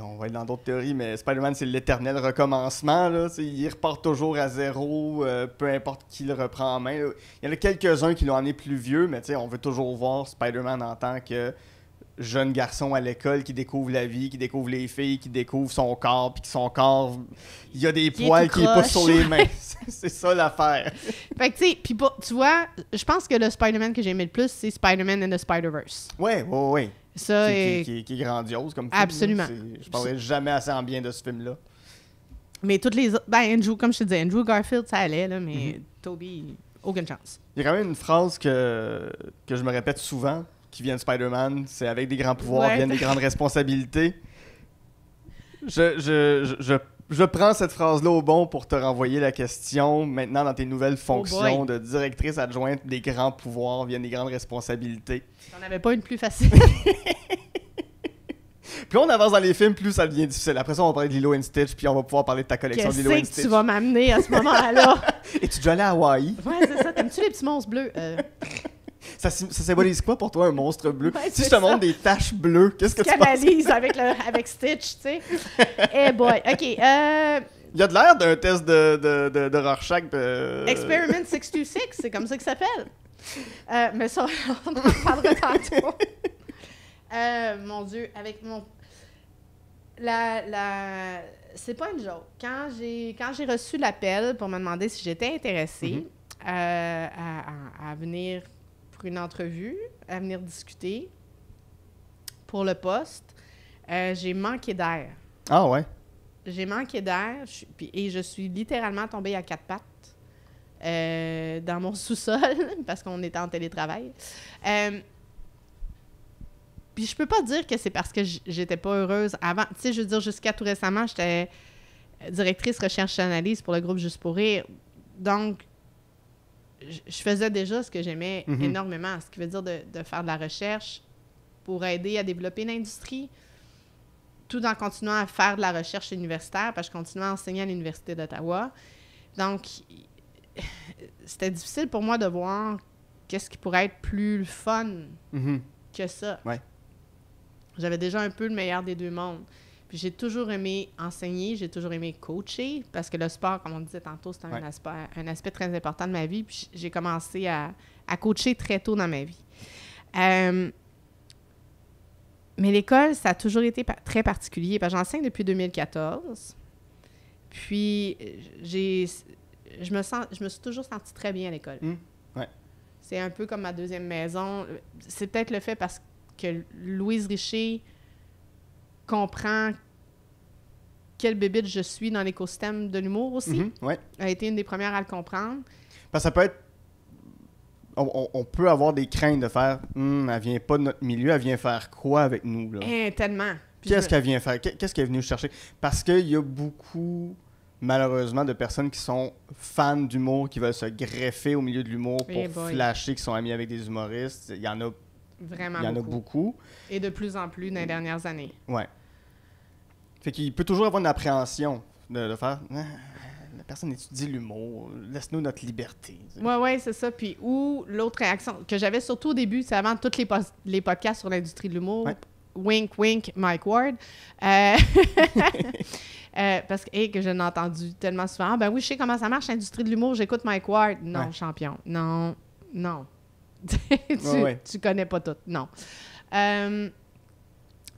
on va être dans d'autres théories, mais Spider-Man, c'est l'éternel recommencement. Là, il repart toujours à zéro, euh, peu importe qui le reprend en main. Il y en a quelques-uns qui l'ont amené plus vieux, mais on veut toujours voir Spider-Man en tant que jeune garçon à l'école qui découvre la vie, qui découvre les filles, qui découvre son corps, puis que son corps, il y a des poils qui poussent sur les mains. c'est ça l'affaire. Fait que, tu sais, puis tu vois, je pense que le Spider-Man que j'ai aimé le plus, c'est Spider-Man and the Spider-Verse. Ouais, ouais, ouais. Ça Qui, est grandiose comme Absolument. Absolument. Je parlerai jamais assez en bien de ce film-là. Mais toutes les autres. Ben, Andrew, comme je te disais, Andrew Garfield, ça allait, là, mais mm-hmm. Toby, aucune chance. Il y a quand même une phrase que, que je me répète souvent qui de Spider-Man, c'est avec des grands pouvoirs, viennent des grandes responsabilités. Je, je, je, je prends cette phrase-là au bon pour te renvoyer la question maintenant dans tes nouvelles oh fonctions de directrice adjointe des grands pouvoirs, viennent des grandes responsabilités. J'en avais pas une plus facile. Plus on avance dans les films, plus ça devient difficile. Après ça, on va parler de Lilo and Stitch, puis on va pouvoir parler de ta collection de Lilo and Stitch. Que tu vas m'amener à ce moment-là. Et tu dois allé à Hawaï? Ouais, c'est ça. T'aimes-tu les petits monstres bleus? Euh, ça, symbolise quoi pour toi un monstre bleu? si je te montre des taches bleues, qu'est-ce que tu penses? avec, le, avec Stitch, tu sais. Eh boy, ok. Euh, Il y a de l'air d'un test de, de, de, Rorschach. Euh, Experiment 626, c'est comme ça que ça s'appelle. Euh, mais ça, on en parlera tantôt. mon Dieu, avec mon. La. la... C'est pas une joke. Quand j'ai, quand j'ai reçu l'appel pour me demander si j'étais intéressée mm-hmm. à, à, venir une entrevue, à venir discuter pour le poste. Euh, j'ai manqué d'air. Ah ouais? J'ai manqué d'air et je suis littéralement tombée à quatre pattes euh, dans mon sous-sol parce qu'on était en télétravail. Euh, puis je peux pas dire que c'est parce que j'étais pas heureuse avant. Tu sais, je veux dire, jusqu'à tout récemment, j'étais directrice recherche et analyse pour le groupe Juste pour rire. Donc, je faisais déjà ce que j'aimais mhm. énormément, ce qui veut dire de, faire de la recherche pour aider à développer l'industrie, tout en continuant à faire de la recherche universitaire, parce que je continuais à enseigner à l'Université d'Ottawa. Donc, c'était difficile pour moi de voir qu'est-ce qui pourrait être plus fun mhm. que ça. J'avais déjà un peu le meilleur des deux mondes. J'ai toujours aimé enseigner, j'ai toujours aimé coacher, parce que le sport, comme on disait tantôt, c'est un, aspect, un aspect très important de ma vie. Puis j'ai commencé à, coacher très tôt dans ma vie. Euh, mais l'école, ça a toujours été très particulier. J'enseigne depuis 2014. Puis euh, j'ai, je me sens, je me suis toujours sentie très bien à l'école. Mmh. C'est un peu comme ma deuxième maison. C'est peut-être le fait parce que Louise Richer comprend quelle bébite je suis dans l'écosystème de l'humour aussi. Mhm, a été une des premières à le comprendre. Parce que ça peut être. On, peut avoir des craintes de faire hum, elle vient pas de notre milieu, elle vient faire quoi avec nous là? Eh, tellement. Qu'est-ce qu'elle vient faire? Qu'est-ce qu'elle est venue chercher? Parce qu'il y a beaucoup, malheureusement, de personnes qui sont fans d'humour, qui veulent se greffer au milieu de l'humour eh pour flasher, qui sont amis avec des humoristes. Il y en a Vraiment. Il y en a beaucoup. Et de plus en plus dans les dernières années. Ouais. Fait qu'il peut toujours avoir une appréhension de, faire. Ah, la personne étudie l'humour, laisse-nous notre liberté. Oui, oui, c'est ça. Puis, ou l'autre réaction que j'avais surtout au début, c'est avant tous les, les podcasts sur l'industrie de l'humour, wink, wink, Mike Ward. Euh, euh, parce que, que je l'ai entendu tellement souvent. Ah, ben oui, je sais comment ça marche, l'industrie de l'humour, j'écoute Mike Ward. Non, champion. Non, non. tu, connais pas tout. Non. Euh,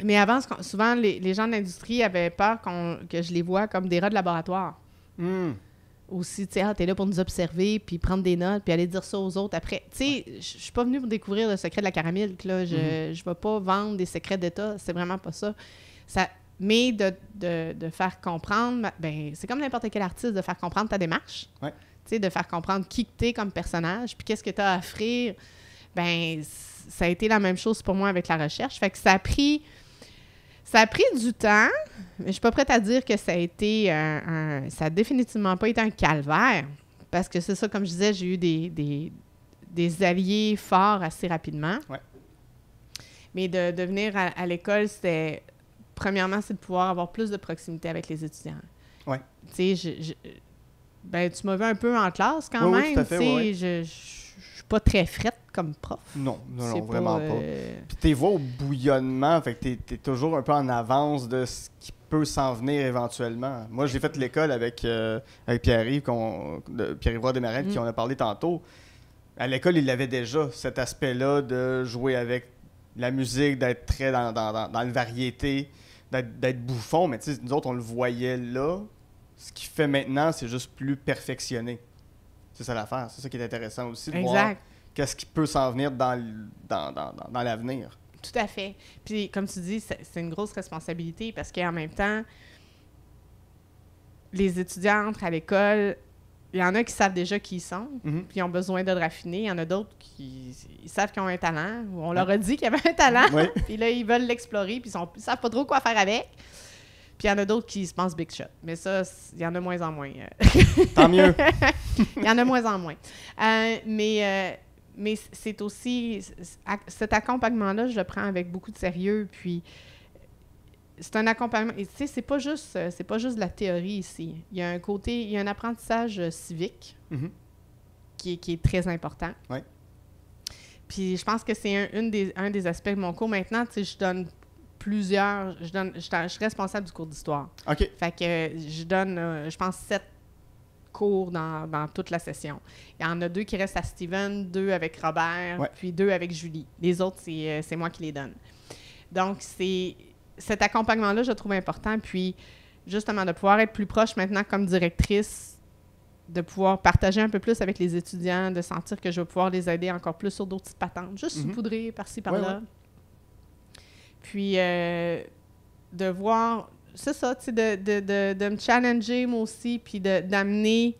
mais avant, souvent, les, gens de l'industrie avaient peur que je les vois comme des rats de laboratoire. Hmm. Aussi, tu sais, ah, t'es là pour nous observer, puis prendre des notes, puis aller dire ça aux autres après. Tu sais, je suis pas venue pour découvrir le secret de la caramilk, là. Je ne mm-hmm. vais pas vendre des secrets d'État, c'est vraiment pas ça. ça mais de, de faire comprendre, ben, c'est comme n'importe quel artiste, de faire comprendre ta démarche. Ouais de faire comprendre qui tu es comme personnage, puis qu'est-ce que tu as à offrir. Ben, ça a été la même chose pour moi avec la recherche. Fait que ça a pris, ça a pris du temps, mais je suis pas prête à dire que ça a été un, ça a définitivement pas été un calvaire, parce que c'est ça, comme je disais, j'ai eu des, des, des, alliés forts assez rapidement. Mais de, de, venir à, l'école, c'était, premièrement, c'est de pouvoir avoir plus de proximité avec les étudiants. Ouais. Tu sais, ben, tu m'as vu un peu en classe quand même. Oui, je, je, suis pas très frette comme prof. Non, non, vraiment pas. Euh, Puis tes au bouillonnement, fait que t'es, es toujours un peu en avance de ce qui peut s'en venir éventuellement. Moi, j'ai fait l'école avec, euh, Pierre-Yves, Pierre-Yves Desmarais, qui mm. on a parlé tantôt. À l'école, il avait déjà cet aspect-là de jouer avec la musique, d'être très dans, dans, la variété, d'être, bouffon. Mais nous autres, on le voyait là, ce qu'il fait maintenant, c'est juste plus perfectionné. C'est ça l'affaire. C'est ça qui est intéressant aussi de voir qu'est-ce qui peut s'en venir dans, dans, l'avenir. Tout à fait. Puis, comme tu dis, c'est une grosse responsabilité parce qu'en même temps, les étudiants entrent à l'école. Il y en a qui savent déjà qui ils sont, mm-hmm. puis ils ont besoin de raffinés. raffiner. Il y en a d'autres qui savent qu'ils ont un talent, ou on leur a dit qu'il y avait un talent, puis là, ils veulent l'explorer, puis ils ne savent pas trop quoi faire avec il y en a d'autres qui se pensent big shot. Mais ça, il y en a moins en moins. Tant mieux. Il y en a moins en moins. Euh, mais euh, mais c'est aussi. Cet accompagnement-là, je le prends avec beaucoup de sérieux. Puis c'est un accompagnement. Tu sais, c'est pas juste euh, c'est pas juste de la théorie ici. Il y a un côté, il y a un apprentissage civique mm-hmm. qui, est, qui, est très important. Oui. Puis je pense que c'est un, des, un des aspects de mon cours maintenant. Tu sais, je donne plusieurs. Je, donne, je, suis responsable du cours d'histoire. OK. Fait que je donne, euh, je pense, sept cours dans, dans, toute la session. Il y en a deux qui restent à Steven, deux avec Robert, puis deux avec Julie. Les autres, euh, c'est moi qui les donne. Donc, c'est cet accompagnement-là, je trouve important. Puis, justement, de pouvoir être plus proche maintenant comme directrice, de pouvoir partager un peu plus avec les étudiants, de sentir que je vais pouvoir les aider encore plus sur d'autres petites patentes, juste mm par-ci, par-là. Puis euh, de voir, c'est ça, tu de, me challenger moi aussi, puis d'amener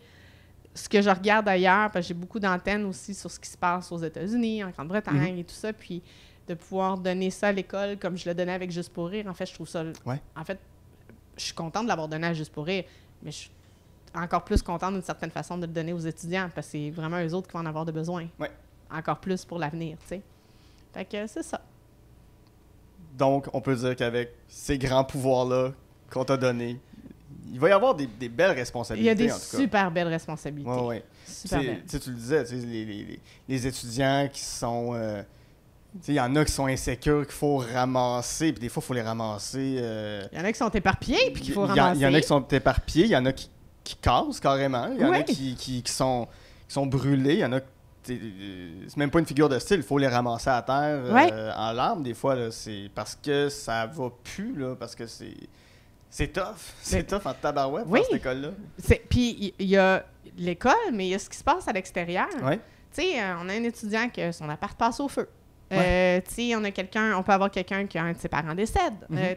ce que je regarde ailleurs, parce que j'ai beaucoup d'antennes aussi sur ce qui se passe aux États-Unis, en Grande-Bretagne mm-hmm. et tout ça, puis de pouvoir donner ça à l'école comme je le donnais avec Juste pour rire. En fait, je trouve ça. En fait, je suis contente de l'avoir donné à Juste pour rire, mais je suis encore plus contente d'une certaine façon de le donner aux étudiants, parce que c'est vraiment eux autres qui vont en avoir de besoin. Ouais. Encore plus pour l'avenir, tu sais. Fait que c'est ça. Donc, on peut dire qu'avec ces grands pouvoirs-là qu'on t'a donnés, il va y avoir des, belles responsabilités. Il y a des super belles responsabilités. Ouais, ouais. Tu le disais, les, étudiants qui sont. Euh, il y en a qui sont insécures, qu'il faut ramasser, puis des fois, il faut les ramasser. Euh, il y en a qui sont éparpillés, puis qu'il faut ramasser. Il y en a qui sont éparpillés, il y en a qui, qui cassent carrément, il y en a qui, sont, sont brûlés, il y en a euh, c'est même pas une figure de style, il faut les ramasser à terre euh, en larmes des fois. C'est parce que ça va plus, là, parce que c'est. C'est tough. C'est tough en tabarouette, oui. cette école-là. Puis il y, a l'école, mais il y a ce qui se passe à l'extérieur. Tu sais, euh, on a un étudiant que son appart passe au feu. on a quelqu'un, on peut avoir quelqu'un qui a un de ses parents décède. Mm-hmm.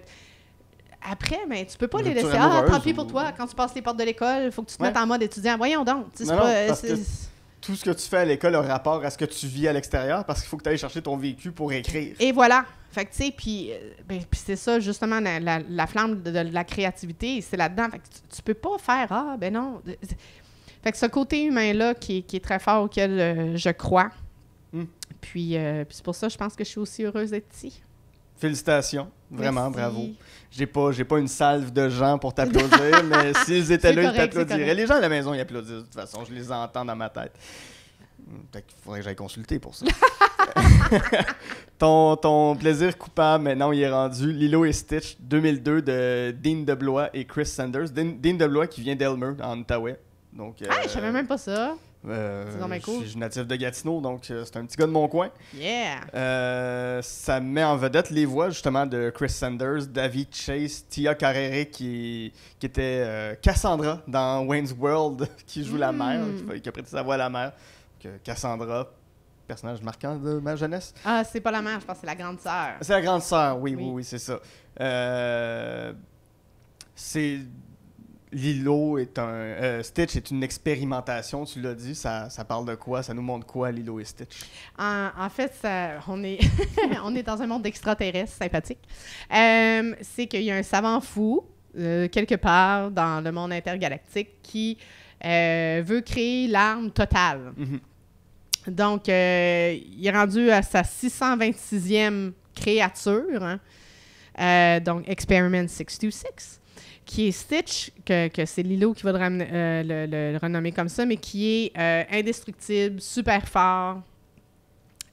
après, mais ben, tu peux pas les laisser. Ah, tant pis pour toi. Quand tu passes les portes de l'école, il faut que tu te mettes en mode étudiant. Voyons donc tout ce que tu fais à l'école a rapport à ce que tu vis à l'extérieur parce qu'il faut que tu ailles chercher ton vécu pour écrire. Et voilà. Fait que, tu sais, puis euh, ben, c'est ça, justement, la, flamme de, la créativité, c'est là-dedans. Fait que tu, peux pas faire Ah, ben non. Fait que ce côté humain-là qui, qui, est très fort auquel euh, je crois. Hmm. Puis, euh, puis c'est pour ça, je pense que je suis aussi heureuse d'être ici. Félicitations. Vraiment, bravo. J'ai pas, j'ai pas une salve de gens pour t'applaudir, mais s'ils étaient là, ils t'applaudiraient. Les gens à la maison, ils applaudissent de toute façon. Je les entends dans ma tête. Hmm, faudrait que j'aille consulter pour ça. ton, ton plaisir coupable, maintenant, il est rendu Lilo et Stitch 2002 de Dean DeBlois et Chris Sanders. Dean, DeBlois qui vient d'Elmer, en Outaouais. Donc, ah, je savais euh, même pas ça. Euh, Je suis natif de Gatineau, donc euh, c'est un petit gars de mon coin. Yeah! Euh, ça met en vedette les voix, justement, de Chris Sanders, David Chase, Tia Carrere, qui, qui était euh, Cassandra dans Wayne's World, qui joue la mère, hmm. qui, a prêté sa voix à la mère. Cassandra, personnage marquant de ma jeunesse. Ah, c'est pas la mère, je pense, c'est la grande sœur. C'est la grande sœur, oui, oui, oui, oui c'est ça. c'est Lilo est un. Euh, Stitch est une expérimentation, tu l'as dit. Ça, ça, parle de quoi Ça nous montre quoi, Lilo et Stitch En, fait, on, est dans un monde extraterrestre sympathique. Euh, c'est qu'il y a un savant fou, euh, quelque part dans le monde intergalactique, qui veut créer l'arme totale. Mhm. Donc, il est rendu à sa 626e créature, hein. donc Experiment 626 qui est Stitch, que, que c'est Lilo qui va le, euh, renommer comme ça, mais qui est euh, indestructible, super fort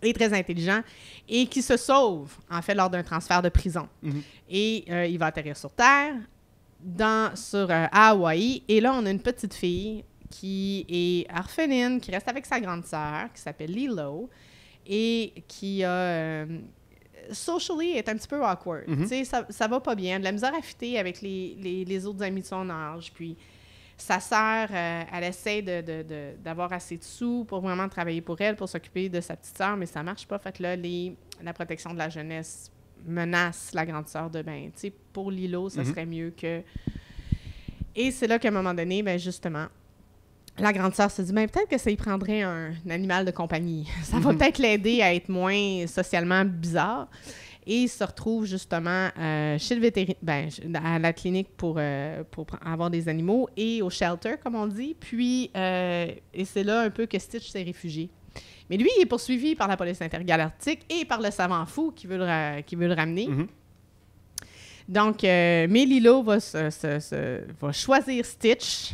et très intelligent, et qui se sauve, en fait, lors d'un transfert de prison. Mhm. Et euh, il va atterrir sur Terre, dans, sur, Hawaï, et là, on a une petite fille qui est orpheline, qui reste avec sa grande sœur, qui s'appelle Lilo, et qui a socially est un petit peu awkward. Mhm. ça, ne va pas bien. De la misère à fitter avec les, les, les, autres amis de son âge. Puis sa sœur, euh, elle essaie d'avoir de, de, assez de sous pour vraiment travailler pour elle, pour s'occuper de sa petite sœur, mais ça marche pas. Fait là, les, la protection de la jeunesse menace la grande sœur de bain. tu sais, pour Lilo, ça mhm. serait mieux que. Et c'est là qu'à un moment donné, ben justement, la grande sœur se dit mais ben, peut-être que ça y prendrait un, animal de compagnie. Ça va mhm. peut-être l'aider à être moins socialement bizarre. Et il se retrouve justement euh, chez le vétérinaire, ben, à la clinique pour, euh, pour avoir des animaux et au shelter, comme on dit. Puis, euh, et c'est là un peu que Stitch s'est réfugié. Mais lui, il est poursuivi par la police intergalactique et par le savant fou qui veut le, qui veut le ramener. Mhm. Donc, mais va, va choisir Stitch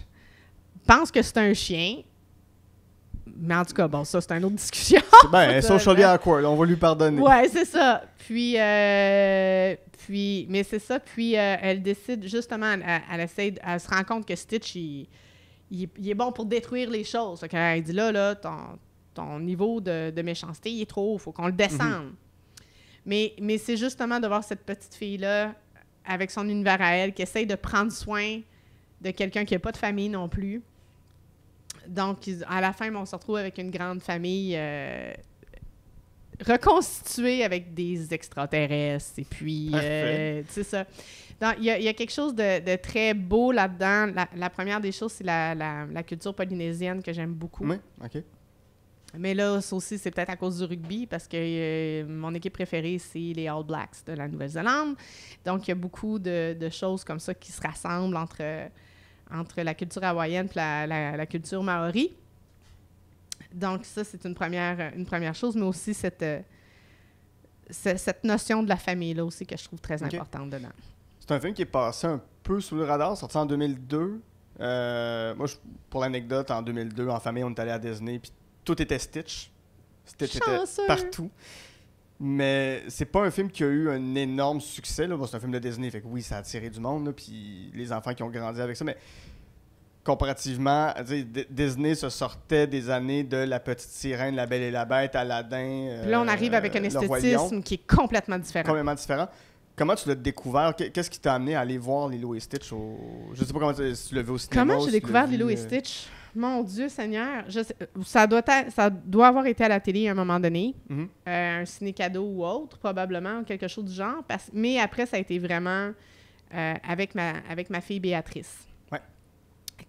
pense que c'est un chien. Mais en tout cas, bon, ça, c'est une autre discussion. Ben, à quoi? on va lui pardonner. Ouais, c'est ça. Puis, euh, puis, mais c'est ça. Puis, euh, elle décide, justement, elle, essaie, elle se rend compte que Stitch, il, est bon pour détruire les choses. Quand elle dit là, là, ton, niveau de, méchanceté, il est trop haut, faut qu'on le mhm. descende. Mais, mais c'est justement de voir cette petite fille-là, avec son univers à elle, qui essaie de prendre soin de quelqu'un qui n'a pas de famille non plus donc, à la fin, on se retrouve avec une grande famille euh, reconstituée avec des extraterrestres. Et puis, euh, ça. Il y, a quelque chose de, très beau là-dedans. La, première des choses, c'est la, culture polynésienne que j'aime beaucoup. Oui, OK. Mais là, aussi, c'est peut-être à cause du rugby, parce que euh, mon équipe préférée, c'est les All Blacks de la Nouvelle-Zélande. Donc, il y a beaucoup de, choses comme ça qui se rassemblent entre entre la culture hawaïenne et la, culture maori. Donc ça, c'est une première, une première chose, mais aussi cette, euh, cette notion de la famille-là aussi que je trouve très importante dedans. C'est un film qui est passé un peu sous le radar, sorti en 2002. Euh, moi, pour l'anecdote, en 2002, en famille, on est allé à Disney, puis tout était Stitch. Stitch était partout. Mais c'est pas un film qui a eu un énorme succès. c'est un film de Disney, fait oui, ça a attiré du monde, puis les enfants qui ont grandi avec ça. Mais comparativement, Disney se sortait des années de La Petite Sirène, La Belle et la Bête, Aladdin. Puis là, on euh, arrive avec un esthétisme qui est complètement différent. Complètement différent. Comment tu l'as découvert? Qu'est-ce qui t'a amené à aller voir Lilo et Stitch au... Je sais pas comment tu l'as vu au cinéma. Comment j'ai découvert Lilo et euh, Stitch? mon Dieu Seigneur, euh, ça, doit avoir été à la télé à un moment donné, mhm. euh, un ciné-cadeau ou autre, probablement, quelque chose du genre. mais après, ça a été vraiment euh, avec, ma, avec ma fille Béatrice.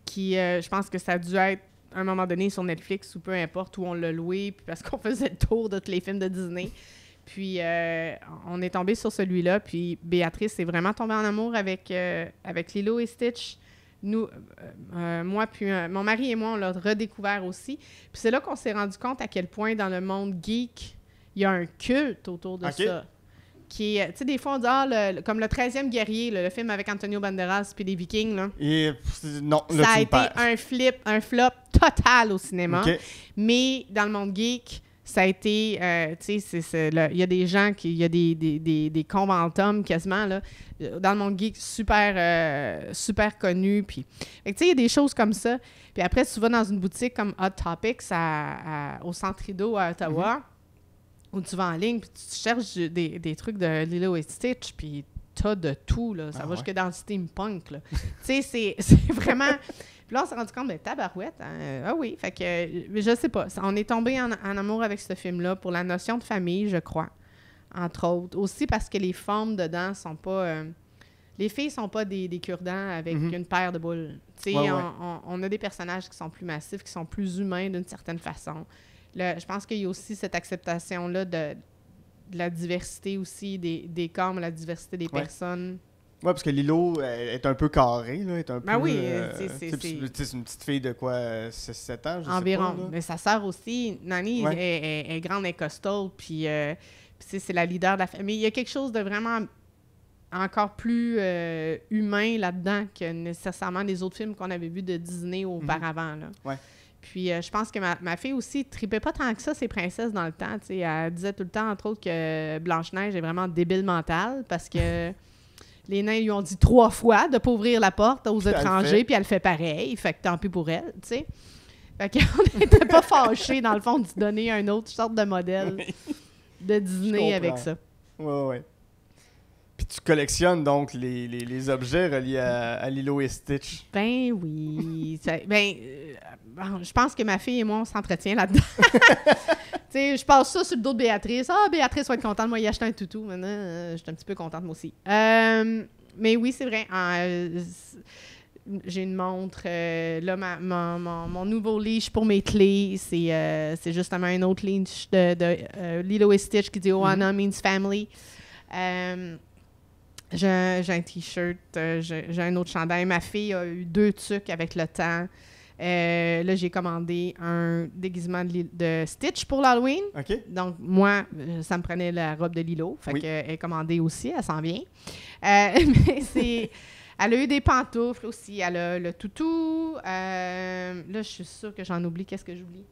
Qui, je pense que ça a dû être à un moment donné sur Netflix ou peu importe où on l'a loué, parce qu'on faisait le tour de tous les films de Disney. Puis on est tombé sur celui-là. Puis Béatrice est vraiment tombée en amour avec, avec Lilo et Stitch nous, euh, euh, moi, puis euh, mon mari et moi, on l'a redécouvert aussi. Puis c'est là qu'on s'est rendu compte à quel point dans le monde geek, il y a un culte autour de ça. Qui tu sais, des fois, on dit, ah, comme le 13e guerrier, le, film avec Antonio Banderas puis les Vikings, là. Et, non, ça a été un flip, un flop total au cinéma. Mais dans le monde geek, ça a été, euh, tu sais, il y a des gens, qui, il y a des, des, des, conventums quasiment, là, dans le monde geek, super, euh, super connu. Puis, tu sais, il y a des choses comme ça. Puis après, tu vas dans une boutique comme Hot Topics au Centre Rideau à Ottawa, mm-hmm. où tu vas en ligne, puis tu cherches des, trucs de Lilo et Stitch, puis t'as de tout, là. Ça ah va jusque dans le steampunk, là. tu sais, c'est vraiment... Puis là, on s'est rendu compte, ben, tabarouette, hein, euh, ah oui. Fait que, euh, je sais pas. On est tombé en, amour avec ce film-là pour la notion de famille, je crois, entre autres. Aussi parce que les formes dedans sont pas. Euh, les filles sont pas des, cure-dents avec mhm. une paire de boules. on, a des personnages qui sont plus massifs, qui sont plus humains d'une certaine façon. je pense qu'il y a aussi cette acceptation-là de, la diversité aussi des, des corps, la diversité des personnes. Oui, parce que Lilo est un peu carré, là, est un oui, c'est une petite fille de quoi, 7 ans, Environ. mais sa sœur aussi, Nanny, est, grande et costaud, puis, euh, c'est la leader de la famille. Il y a quelque chose de vraiment encore plus euh, humain là-dedans que nécessairement les autres films qu'on avait vus de Disney mhm. auparavant. Là. Puis euh, je pense que ma, ma, fille aussi tripait pas tant que ça ses princesses dans le temps. Elle disait tout le temps, entre autres, que Blanche-Neige est vraiment débile mentale parce que les nains lui ont dit trois fois de ne pas ouvrir la porte aux étrangers, puis elle fait pareil. Fait que tant pis pour elle, tu sais. Fait qu'on n'était pas fâchés, dans le fond, de donner un autre sorte de modèle de dîner avec ça. oui, oui tu collectionnes donc les, objets reliés à, Lilo et Stitch. Ben oui. ben, euh, je pense que ma fille et moi, on s'entretient là-dedans. je passe ça sur le dos de Béatrice. Ah, Béatrice va être contente. Moi, il acheté un toutou. Maintenant, je suis un petit peu contente, moi aussi. Euh, mais oui, c'est vrai. Euh, j'ai une montre. là, ma, mon, nouveau leash pour mes clés, c'est justement un autre leash de, Lilo et Stitch qui dit Oana oh, mm-hmm. means family. J'ai un, t-shirt, euh, j'ai un autre chandail. Ma fille a eu deux trucs avec le temps. Euh, là, j'ai commandé un déguisement de, de Stitch pour l'Halloween. Donc, moi, euh, ça me prenait la robe de Lilo. Fait a commandé est aussi, elle s'en vient. mais c'est. elle a eu des pantoufles aussi. Elle a le toutou. là, je suis sûre que j'en oublie. Qu'est-ce que j'oublie?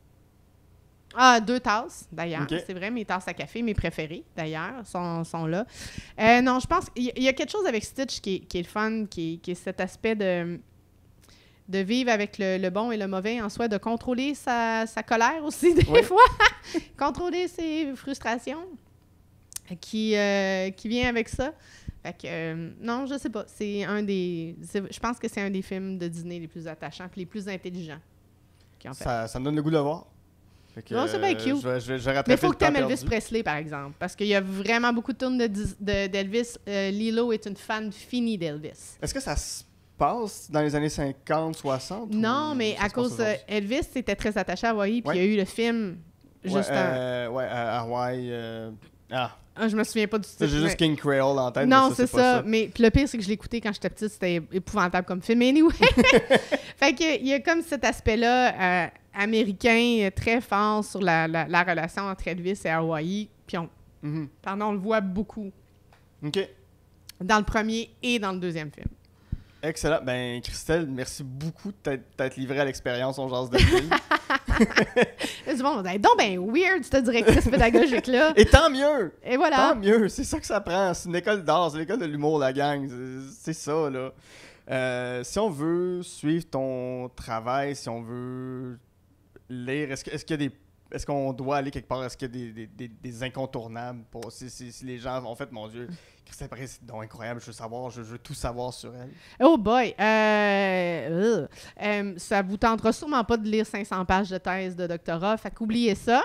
Ah, deux tasses, d'ailleurs. C'est vrai, mes tasses à café, mes préférées, d'ailleurs, sont, sont, là. Euh, non, je pense qu'il y, a quelque chose avec Stitch qui, est, qui est le fun, qui, qui, est cet aspect de, de vivre avec le, le, bon et le mauvais en soi, de contrôler sa, sa colère aussi, des fois, contrôler ses frustrations qui, euh, qui vient avec ça. Fait que, euh, non, je sais pas. C'est un des. Je pense que c'est un des films de dîner les plus attachants les plus intelligents. ça, ça me donne le goût de le voir non, c'est bien euh, cute. Je Mais faut que tu aimes Elvis Presley, par exemple. Parce qu'il y a vraiment beaucoup de tournes d'Elvis. Euh, Lilo est une fan finie d'Elvis. Est-ce que ça se passe dans les années 50, 60? Non, mais à cause euh, Elvis, c'était très attaché à Hawaii, puis il y a eu le film ouais, juste euh, Hawaii... Ah. ah. Je me souviens pas du tout J'ai juste King Creole en tête. Non, c'est ça, Mais le pire, c'est que je l'écoutais quand j'étais petite. C'était épouvantable comme film. Anyway. fait il y a comme cet aspect-là américain euh, très fort sur la, relation entre Elvis et Hawaii. Puis on, mhm. pardon, on le voit beaucoup. OK. Dans le premier et dans le deuxième film. Excellent. Ben, Christelle, merci beaucoup de t'être livrée à l'expérience On genre de film. C'est bon. donc ben weird cette directrice pédagogique là. Et tant mieux. Et voilà. Tant mieux, c'est ça que ça prend. C'est une école d'art, c'est l'école de l'humour la gang, c'est ça là. Euh, si on veut suivre ton travail, si on veut lire? Est-ce, est-ce qu'il y a des est-ce qu'on doit aller quelque part? Est-ce qu'il y a des, des, des incontournables pour si, si, les gens en fait, mon Dieu, Christelle c'est incroyable, je veux savoir, je, veux tout savoir sur elle. Oh boy! Euh, euh, euh ça vous tentera sûrement pas de lire 500 pages de thèse de doctorat, fait qu'oubliez ça.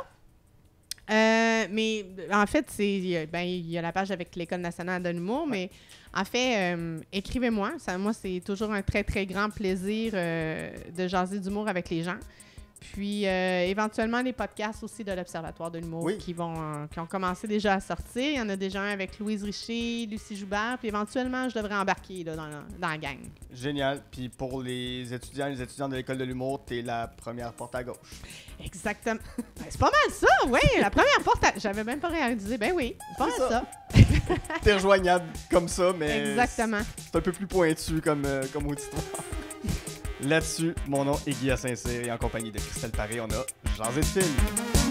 Euh, mais en fait, c'est ben il y a la page avec l'école nationale de l'humour, mais en fait, euh, écrivez-moi. Ça, moi, c'est toujours un très très grand plaisir de jaser d'humour avec les gens. Puis euh, éventuellement les podcasts aussi de l'Observatoire de l'humour qui vont euh, qui ont commencé déjà à sortir. Il y en a déjà un avec Louise Richer, Lucie Joubert, puis éventuellement je devrais embarquer dans, la, gang. Génial. Puis pour les étudiants, les étudiants de l'école de l'humour, t'es la première porte à gauche. Exactement. Ben, c'est pas mal ça, oui. La première porte à... J'avais même pas réalisé. Ben oui, pas mal ça. t'es rejoignable comme ça, mais. Exactement. C'est un peu plus pointu comme, euh, comme auditoire. Là-dessus, mon nom est Guillaume Saint-Cyr et en compagnie de Christelle Paris, on a Jean zéphine